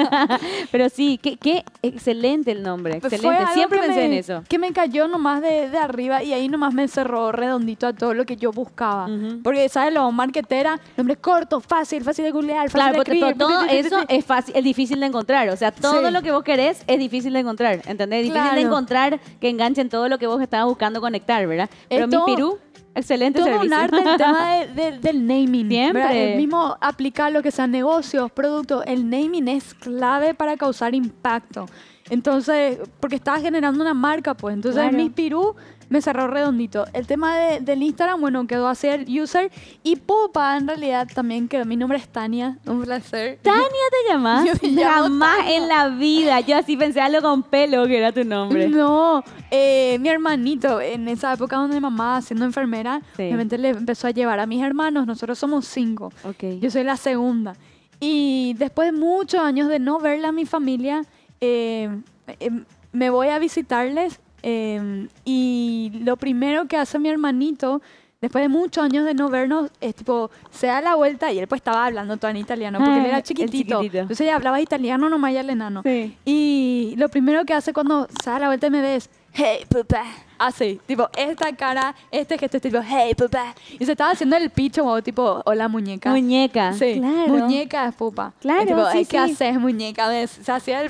pero sí, qué, qué, excelente el nombre. excelente. Siempre pensé en eso. Que me cayó nomás de, de, arriba y ahí nomás me cerró redondito a todo lo que yo buscaba. Porque, ¿sabes? Lo marketera nombre corto, fácil, fácil de googlear, fácil claro, de escribir. todo eso es fácil, es difícil de encontrar. O sea, todo lo que vos querés es difícil de encontrar, ¿entendés? Es Difícil de encontrar que enganchen todo lo que vos estabas buscando conectar, ¿verdad? Pero mi Perú, Excelente Todo servicio. arte el tema del naming. Siempre. ¿verdad? El mismo aplicar lo que sean negocios, productos. El naming es clave para causar impacto. Entonces, porque estaba generando una marca, pues. Entonces, claro. Miss Pirú me cerró redondito. El tema del Instagram, bueno, quedó a el user. Y Pupa, en realidad, también quedó. Mi nombre es Tania. Un placer. ¿Tania te llamas? Jamás en la vida. Yo así pensé algo con pelo, que era tu nombre. No. Eh, mi hermanito, en esa época donde mi mamá, siendo enfermera, sí. obviamente le empezó a llevar a mis hermanos. Nosotros somos cinco. Okay. Yo soy la segunda. Y después de muchos años de no verla a mi familia Em, em, me voy a visitarles em, y lo primero que hace mi hermanito, después de muchos años de no vernos, es tipo, se da la vuelta y él pues estaba hablando todo en italiano, porque él era ah, chiquitito. Entonces ya hablaba italiano nomás y el enano. Y lo primero que hace cuando se da la vuelta y me ves, hey, papá. Así, tipo, esta cara, este gesto, tipo, hey, pupa. Y se estaba haciendo el picho, tipo, hola, muñeca. Muñeca. Sí, claro. Muñeca es pupa. Claro. Es, tipo, sí, ¿qué haces, muñeca?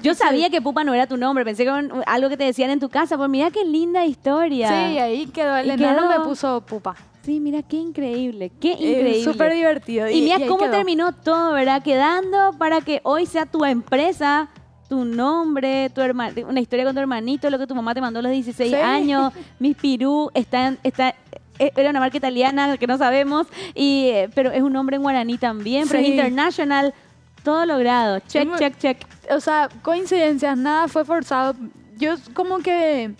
Yo sabía que pupa no era tu nombre, pensé que era algo que te decían en tu casa, pues mira qué linda historia. Sí, ahí quedó, el enano me puso pupa. Sí, mira, qué increíble, qué eh, increíble. Súper divertido. Y, y mira cómo terminó todo, ¿verdad? Quedando para que hoy sea tu empresa tu nombre, tu hermano, una historia con tu hermanito, lo que tu mamá te mandó a los 16 años, Mis Pirú, está, está, e, era una marca italiana que no sabemos, y, eh, pero es un nombre en guaraní también, pero es international, todo logrado, check, check, check. O sea, coincidencias, nada fue forzado. Yo como que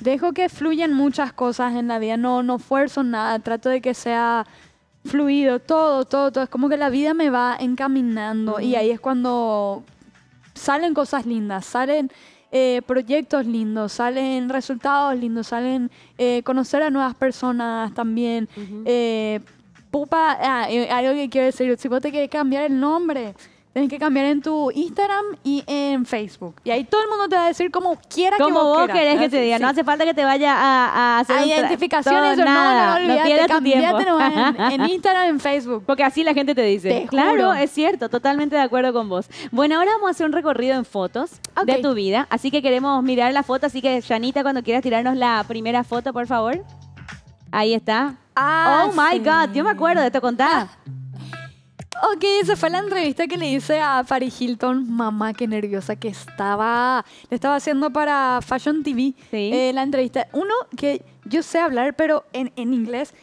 dejo que fluyan muchas cosas en la vida, no, no fuerzo nada, trato de que sea fluido, todo, todo, todo. Es como que la vida me va encaminando y ahí es cuando salen cosas lindas, salen eh, proyectos lindos, salen resultados lindos, salen eh, conocer a nuevas personas también. Eh, pupa, ah, algo que quiero decir, si vos te que cambiar el nombre, Tienes que cambiar en tu Instagram y en Facebook. Y ahí todo el mundo te va a decir como quiera como que vos, vos querés que te diga. No hace falta que te vaya a, a hacer identificaciones. Todo, nada. no, pierdas tiempo. En, en, Instagram, en Facebook. Porque así la gente te dice. claro, es cierto. Totalmente de acuerdo con vos. Bueno, ahora vamos a hacer un recorrido en fotos de tu vida. Así que queremos mirar la foto. Así que, Janita, cuando quieras tirarnos la primera foto, por favor. Ahí está. Ah, oh, my God. Yo me acuerdo de esto. Contá. Ah, Ok, esa fue la entrevista que le hice a Fari Hilton. Mamá, que nerviosa que estaba. Le estaba haciendo para Fashion TV eh, la entrevista. Uno, que yo sé hablar, pero en, en inglés.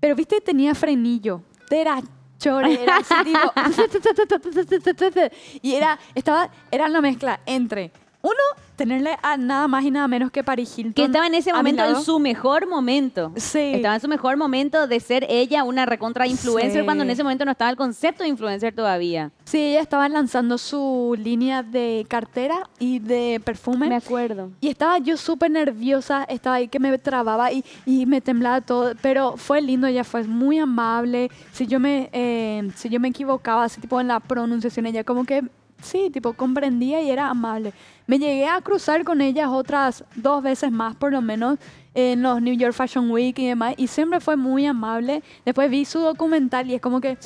Pero, viste, tenía frenillo. Era chorera, así, tipo, y era, estaba, era la mezcla entre uno, tenerle a nada más y nada menos que Paris Hilton. Que estaba en ese momento en su mejor momento. Sí. Estaba en su mejor momento de ser ella una recontra influencer cuando en ese momento no estaba el concepto de influencer todavía. Sí, ella estaba lanzando su línea de cartera y de perfume. Me acuerdo. Y estaba yo súper nerviosa, estaba ahí que me trababa y, me temblaba todo, pero fue lindo, ella fue muy amable. Si yo me, eh, si yo me equivocaba, así tipo en la pronunciación, ella como que sí, tipo, comprendía y era amable. Me llegué a cruzar con ellas otras dos veces más, por lo menos, en los New York Fashion Week y demás, y siempre fue muy amable. Después vi su documental y es como que...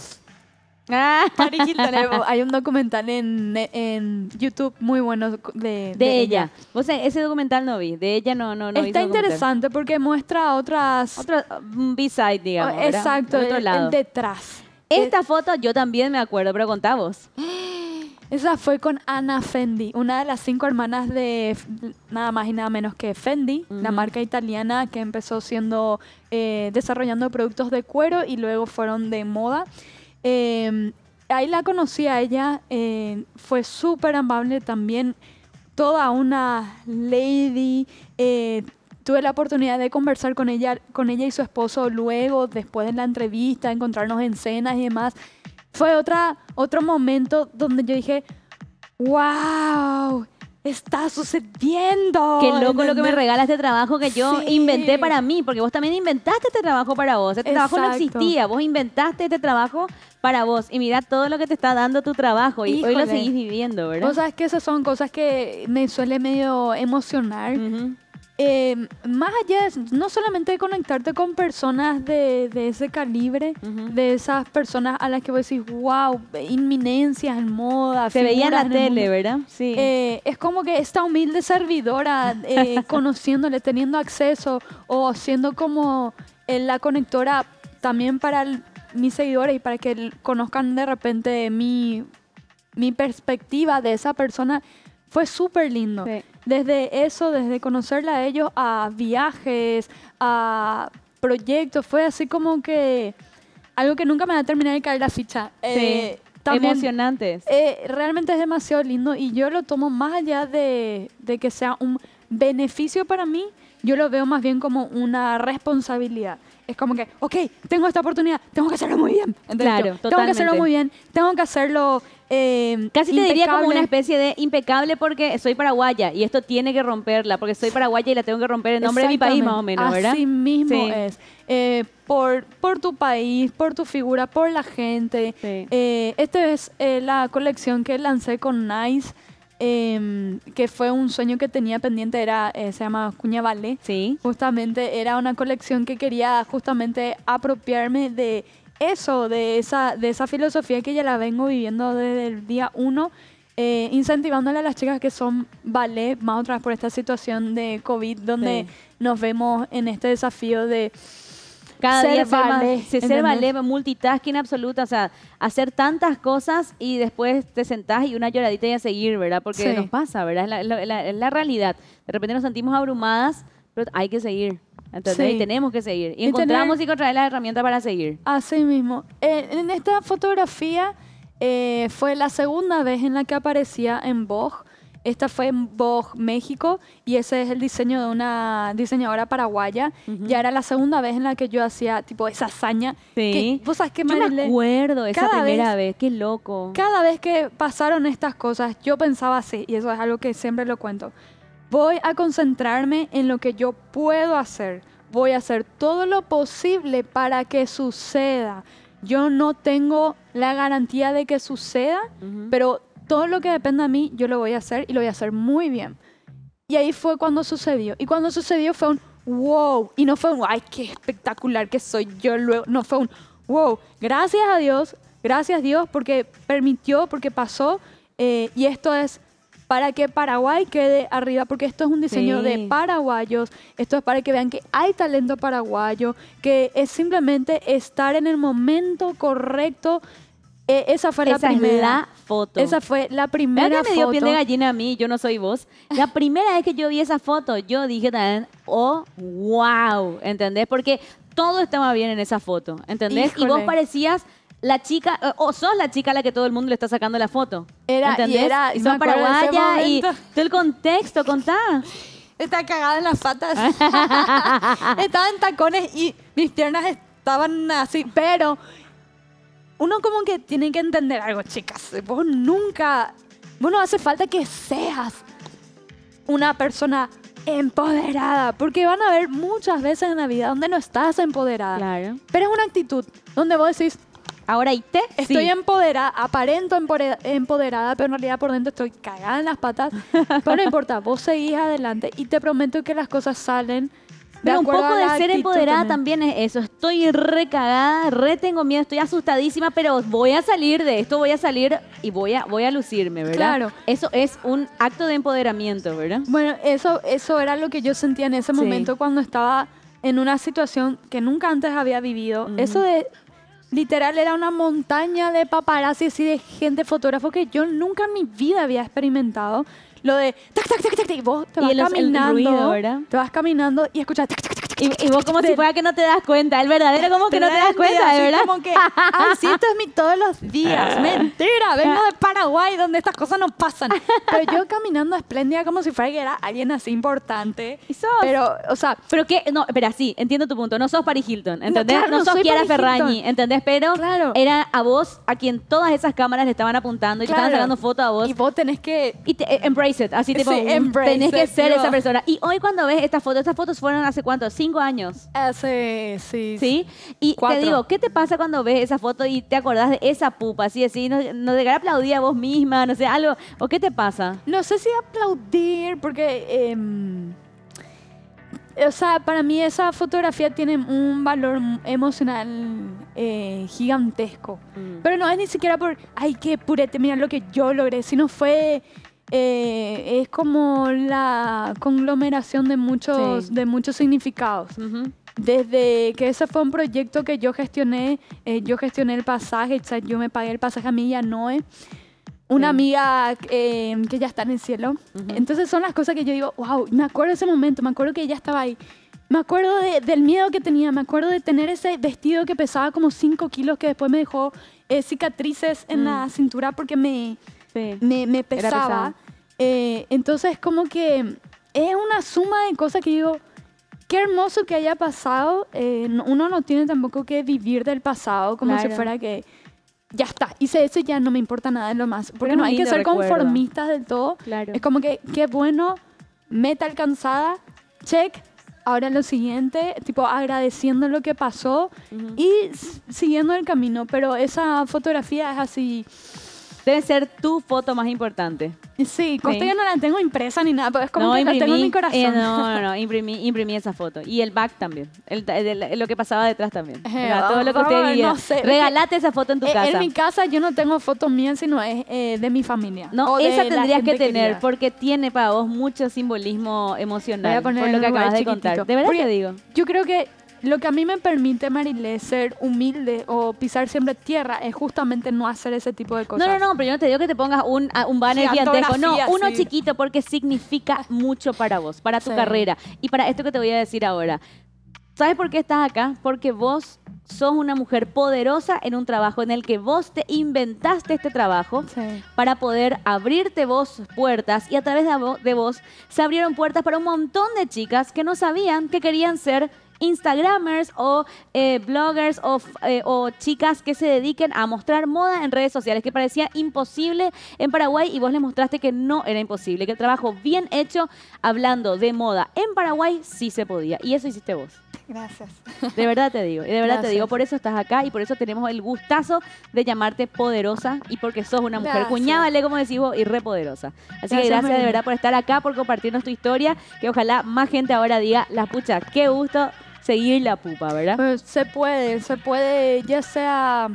Ah. hay un documental en, en, YouTube muy bueno de, de, ella. O sea, ese documental no vi, de ella no no, no Está interesante porque muestra otras otras b digamos. Oh, exacto, detrás. Esta foto yo también me acuerdo, pero contá vos. Esa fue con Anna Fendi, una de las cinco hermanas de nada más y nada menos que Fendi, la marca italiana que empezó siendo eh, desarrollando productos de cuero y luego fueron de moda. Em, ahí la conocí a ella, eh, fue súper amable también, toda una lady. Eh, tuve la oportunidad de conversar con ella, con ella y su esposo luego, después de la entrevista, encontrarnos en cenas y demás fue otra, otro momento donde yo dije, wow, está sucediendo. Qué loco lo que me regala este trabajo que yo inventé para mí, porque vos también inventaste este trabajo para vos. Este trabajo no existía, vos inventaste este trabajo para vos. Y mira todo lo que te está dando tu trabajo y hoy lo seguís viviendo, ¿verdad? sea es que esas son cosas que me suele medio emocionar. Em, más allá, de, no solamente conectarte con personas de, ese calibre, de esas personas a las que vos decís, wow, inminencias en moda. Se veía en la tele, ¿verdad? Sí. Eh, es como que esta humilde servidora, eh, conociéndole, teniendo acceso o siendo como eh, la conectora también para mis seguidores y para que conozcan de repente mi, mi perspectiva de esa persona fue súper lindo. Desde eso, desde conocerla a ellos, a viajes, a proyectos, fue así como que algo que nunca me va a terminar de caer la ficha. Eh, sí. Eh, realmente es demasiado lindo y yo lo tomo más allá de, de que sea un beneficio para mí, yo lo veo más bien como una responsabilidad es como que, ok, tengo esta oportunidad, tengo que hacerlo muy bien. claro, Tengo que hacerlo muy bien, tengo que hacerlo em, Casi te diría como una especie de impecable porque soy paraguaya y esto tiene que romperla, porque soy paraguaya y la tengo que romper en nombre de mi país más o menos, ¿verdad? Así mismo es. Eh, por, por tu país, por tu figura, por la gente. Eh, esta es eh, la colección que lancé con Nice. Em, que fue un sueño que tenía pendiente, era, eh, se llama Cuña Vale. Sí. Justamente era una colección que quería justamente apropiarme de eso, de esa, de esa filosofía que ya la vengo viviendo desde el día uno, eh, incentivándole a las chicas que son ballet, más otras por esta situación de COVID, donde nos vemos en este desafío de cada ser día vale, se ser vale, multitasking absoluta, o sea, hacer tantas cosas y después te sentás y una lloradita y a seguir, ¿verdad? Porque nos pasa, ¿verdad? Es la, realidad. De repente nos sentimos abrumadas, pero hay que seguir. Entonces, tenemos que seguir. Y, encontramos y contraer la herramienta para seguir. Así mismo. Eh, en esta fotografía eh, fue la segunda vez en la que aparecía en Vogue esta fue en Vogue, México, y ese es el diseño de una diseñadora paraguaya. Ya era la segunda vez en la que yo hacía, tipo, esa hazaña. Sí. Que, ¿Vos sabés qué, Yo me acuerdo esa cada primera vez, qué loco. Cada vez que pasaron estas cosas, yo pensaba así, y eso es algo que siempre lo cuento. Voy a concentrarme en lo que yo puedo hacer. Voy a hacer todo lo posible para que suceda. Yo no tengo la garantía de que suceda, pero todo lo que dependa de mí, yo lo voy a hacer y lo voy a hacer muy bien. Y ahí fue cuando sucedió. Y cuando sucedió fue un wow. Y no fue un ay, qué espectacular que soy yo luego. No fue un wow. Gracias a Dios, gracias a Dios porque permitió, porque pasó. Eh, y esto es para que Paraguay quede arriba, porque esto es un diseño de paraguayos, esto es para que vean que hay talento paraguayo, que es simplemente estar en el momento correcto e, esa fue la esa primera. Es la foto. Esa fue la primera foto que me dio piel de gallina a mí, yo no soy vos. La primera vez que yo vi esa foto, yo dije también, oh, wow, ¿entendés? Porque todo estaba bien en esa foto, ¿entendés? Y vos parecías la chica, eh, o sos la chica a la que todo el mundo le está sacando la foto. Era, ¿entendés? Y, era, son paraguaya y todo el contexto, contá. Estaba cagada en las patas. estaba en tacones y mis piernas estaban así, pero uno como que tiene que entender algo, chicas. Vos nunca, no hace falta que seas una persona empoderada, porque van a haber muchas veces en la vida donde no estás empoderada. Claro. Pero es una actitud donde vos decís, ahora y te estoy empoderada, aparento empoderada, pero en realidad por dentro estoy cagada en las patas. pero no importa, vos seguís adelante y te prometo que las cosas salen pero un poco de ser empoderada también. es eso. Estoy recagada, re tengo miedo, estoy asustadísima, pero voy a salir de esto, voy a salir y voy a, voy a lucirme, ¿verdad? Claro. Eso es un acto de empoderamiento, ¿verdad? Bueno, eso, eso era lo que yo sentía en ese momento cuando estaba en una situación que nunca antes había vivido. Eso de literal era una montaña de paparazzi y de gente fotógrafo que yo nunca en mi vida había experimentado lo de tac, tac, tac, tac, y vos te vas caminando, te vas caminando y escuchas tac, tac, tac, y, vos como te, si fuera que no te das cuenta, el verdadero como que no te das cuenta, de verdad. Como que, ay, sí, esto es mi todos los días. Mentira, vengo de Paraguay donde estas cosas no pasan. Pero yo caminando espléndida como si fuera que era alguien así importante. Pero, o sea... Pero que, no, pero sí, entiendo tu punto. No sos Paris Hilton, ¿entendés? No, no sos Kiara Ferragni, ¿entendés? Pero era a vos a quien todas esas cámaras le estaban apuntando y claro. estaban sacando fotos a vos. Y vos tenés que... Eh, embrace it, así tipo, mm, embrace tenés que ser esa persona. Y hoy cuando ves estas fotos, estas fotos fueron hace cuánto, sí cinco años. hace ah, sí, sí. Y te digo, ¿qué te pasa cuando ves esa foto y te acordás de esa pupa? Así, así, no, no llegar aplaudir a vos misma, no sé, algo. ¿O qué te pasa? No sé si aplaudir, porque... Em, o sea, para mí esa fotografía tiene un valor emocional eh, gigantesco. Mm. Pero no es ni siquiera por, ay, qué purete, mira lo que yo logré, sino fue eh, es como la conglomeración de muchos, de muchos significados. Desde que ese fue un proyecto que yo gestioné, eh, yo gestioné el pasaje, o sea, yo me pagué el pasaje a mí y a Noé, una amiga em, que ya está en el cielo. Entonces son las cosas que yo digo, wow, me acuerdo de ese momento, me acuerdo que ella estaba ahí. Me acuerdo del miedo que tenía, me acuerdo de tener ese vestido que pesaba como 5 kilos que después me dejó eh, cicatrices en la mm. cintura porque me, me, me, pesaba. Eh, entonces, como que es una suma de cosas que digo, qué hermoso que haya pasado. Eh, uno no tiene tampoco que vivir del pasado como si fuera que ya está, hice eso y ya no me importa nada de lo más. Porque no hay que ser conformistas del todo. Es como que, qué bueno, meta alcanzada, check. Ahora lo siguiente, tipo agradeciendo lo que pasó y siguiendo el camino. Pero esa fotografía es así Debe ser tu foto más importante. Sí, con este sí. yo no la tengo impresa ni nada, pero es como que la tengo en mi eh, corazón. no, no, no, imprimí, esa foto. Y el back también, lo que pasaba detrás también. Eh, todo lo que usted vivía. No Regalate esa foto en tu eh, casa. En mi casa yo no tengo fotos mías, sino es de mi familia. No, esa tendrías que tener porque tiene para vos mucho simbolismo emocional por lo que acabas de contar. De verdad porque digo. Yo creo que lo que a mí me permite, Marilé, ser humilde o pisar siempre tierra es justamente no hacer ese tipo de cosas. No, no, no, pero yo no te digo que te pongas un, banner sí, No, uno chiquito porque significa mucho para vos, para tu carrera y para esto que te voy a decir ahora. ¿Sabes por qué estás acá? Porque vos sos una mujer poderosa en un trabajo en el que vos te inventaste este trabajo para poder abrirte vos puertas y a través de vos se abrieron puertas para un montón de chicas que no sabían que querían ser Instagramers o eh, bloggers eh, o, chicas que se dediquen a mostrar moda en redes sociales, que parecía imposible en Paraguay y vos les mostraste que no era imposible, que el trabajo bien hecho hablando de moda en Paraguay sí se podía. Y eso hiciste vos. Gracias. De verdad te digo, Y de verdad te digo, por eso estás acá y por eso tenemos el gustazo de llamarte poderosa y porque sos una mujer cuñada, cuñábale, como decís vos, y poderosa. Así que gracias de verdad por estar acá, por compartirnos tu historia, que ojalá más gente ahora diga, la pucha, qué gusto seguir la pupa, ¿verdad? Pues, se puede, se puede, ya sea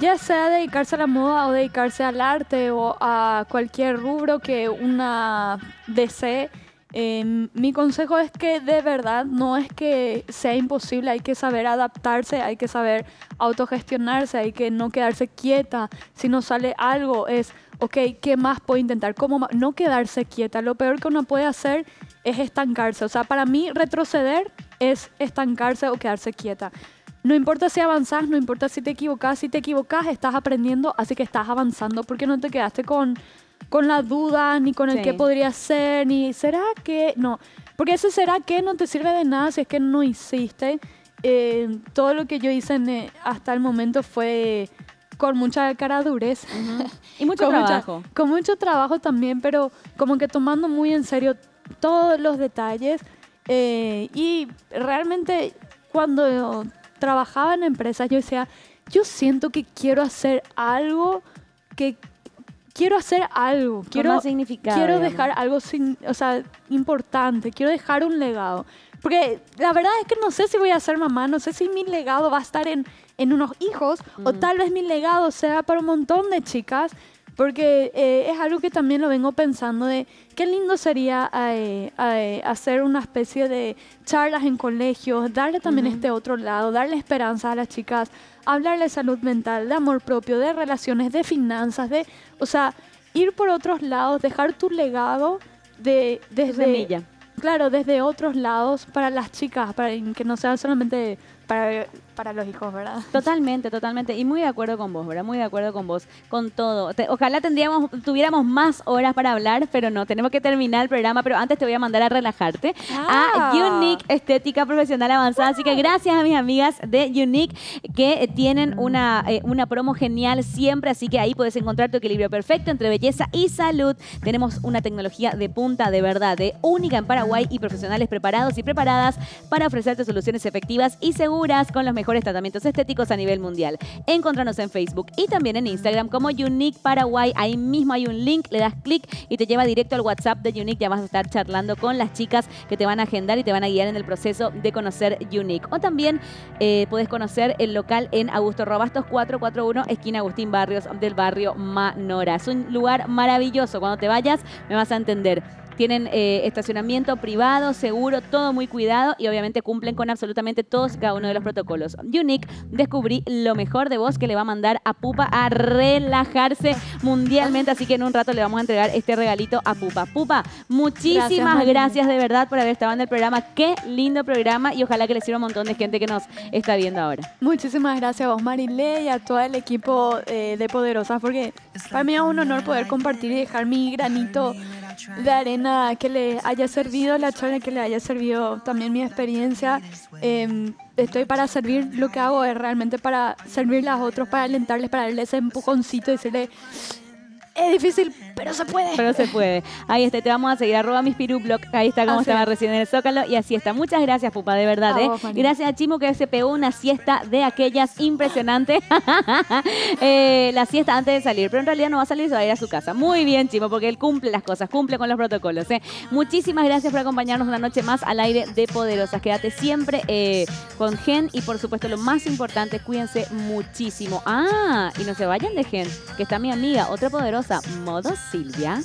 ya sea dedicarse a la moda o dedicarse al arte o a cualquier rubro que una desee, em, mi consejo es que de verdad no es que sea imposible, hay que saber adaptarse, hay que saber autogestionarse, hay que no quedarse quieta. Si no sale algo es, ok, ¿qué más puedo intentar? ¿Cómo No quedarse quieta, lo peor que uno puede hacer es estancarse. O sea, para mí retroceder es estancarse o quedarse quieta. No importa si avanzás, no importa si te equivocás, si te equivocás estás aprendiendo, así que estás avanzando porque no te quedaste con, con la duda, ni con el que qué podría ser, ni será que, no, porque ese será que no te sirve de nada si es que no hiciste. Eh, todo lo que yo hice eh, hasta el momento fue con mucha cara y mucho trabajo. con mucho trabajo también, pero como que tomando muy en serio todos los detalles. Eh, y realmente cuando trabajaba en empresas yo decía, yo siento que quiero hacer algo que quiero hacer algo, quiero dejar algo sea, importante, quiero dejar un legado. Porque la verdad es que no sé si voy a ser mamá, no sé si mi legado va a estar en, unos hijos o mm. tal vez mi legado sea para un montón de chicas porque eh, es algo que también lo vengo pensando de qué lindo sería eh, eh, hacer una especie de charlas en colegios, darle también este otro lado, darle esperanza a las chicas, hablarle de salud mental, de amor propio, de relaciones, de finanzas, de, o sea, ir por otros lados, dejar tu legado de desde ella Claro, desde otros lados para las chicas, para que no sea solamente para para los hijos, ¿verdad? Totalmente, totalmente. Y muy de acuerdo con vos, ¿verdad? Muy de acuerdo con vos, con todo. ojalá tendríamos, tuviéramos más horas para hablar, pero no, tenemos que terminar el programa. Pero antes te voy a mandar a relajarte a ah. Unique Estética Profesional Avanzada. Así que gracias a mis amigas de Unique que eh, tienen mm. una, eh, una promo genial siempre. Así que ahí puedes encontrar tu equilibrio perfecto entre belleza y salud. Tenemos una tecnología de punta, de verdad, de única en Paraguay y profesionales preparados y preparadas para ofrecerte soluciones efectivas y seguras con los mejores mejores tratamientos estéticos a nivel mundial. Encontranos en Facebook y también en Instagram como Unique Paraguay. Ahí mismo hay un link, le das clic y te lleva directo al WhatsApp de Unique. Ya vas a estar charlando con las chicas que te van a agendar y te van a guiar en el proceso de conocer Unique. O también eh, puedes conocer el local en Augusto Robastos 441, esquina Agustín Barrios del barrio Manora. Es un lugar maravilloso. Cuando te vayas me vas a entender tienen eh, estacionamiento privado, seguro, todo muy cuidado y obviamente cumplen con absolutamente todos cada uno de los protocolos. Unique, descubrí lo mejor de vos que le va a mandar a Pupa a relajarse mundialmente, así que en un rato le vamos a entregar este regalito a Pupa. Pupa, muchísimas gracias, de verdad por haber estado en el programa. Qué lindo programa y ojalá que le sirva un montón de gente que nos está viendo ahora. Muchísimas gracias a vos, Marilé, y a todo el equipo eh, de Poderosas, porque para mí es un honor poder compartir y dejar mi granito de arena que le haya servido, la charla que le haya servido, también mi experiencia. Em, estoy para servir, lo que hago es realmente para servir a otros, para alentarles, para darles ese empujoncito, decirle, es difícil, pero se puede. Pero se puede. Ahí está, te vamos a seguir, arroba mis Ahí está como se ah, estaba recién en el Zócalo. Y así está. Muchas gracias, pupa, de verdad. Ah, ¿eh? gracias a Chimo que se pegó una siesta de aquellas impresionante. Eh, la siesta antes de salir. Pero en realidad no va a salir, se va a ir a su casa. Muy bien, Chimo, porque él cumple las cosas, cumple con los protocolos. Eh. Muchísimas gracias por acompañarnos una noche más al aire de Poderosas. Quédate siempre eh, con Gen y por supuesto lo más importante, cuídense muchísimo. Ah, y no se vayan de Gen, que está mi amiga, otra poderosa, modos Silvia.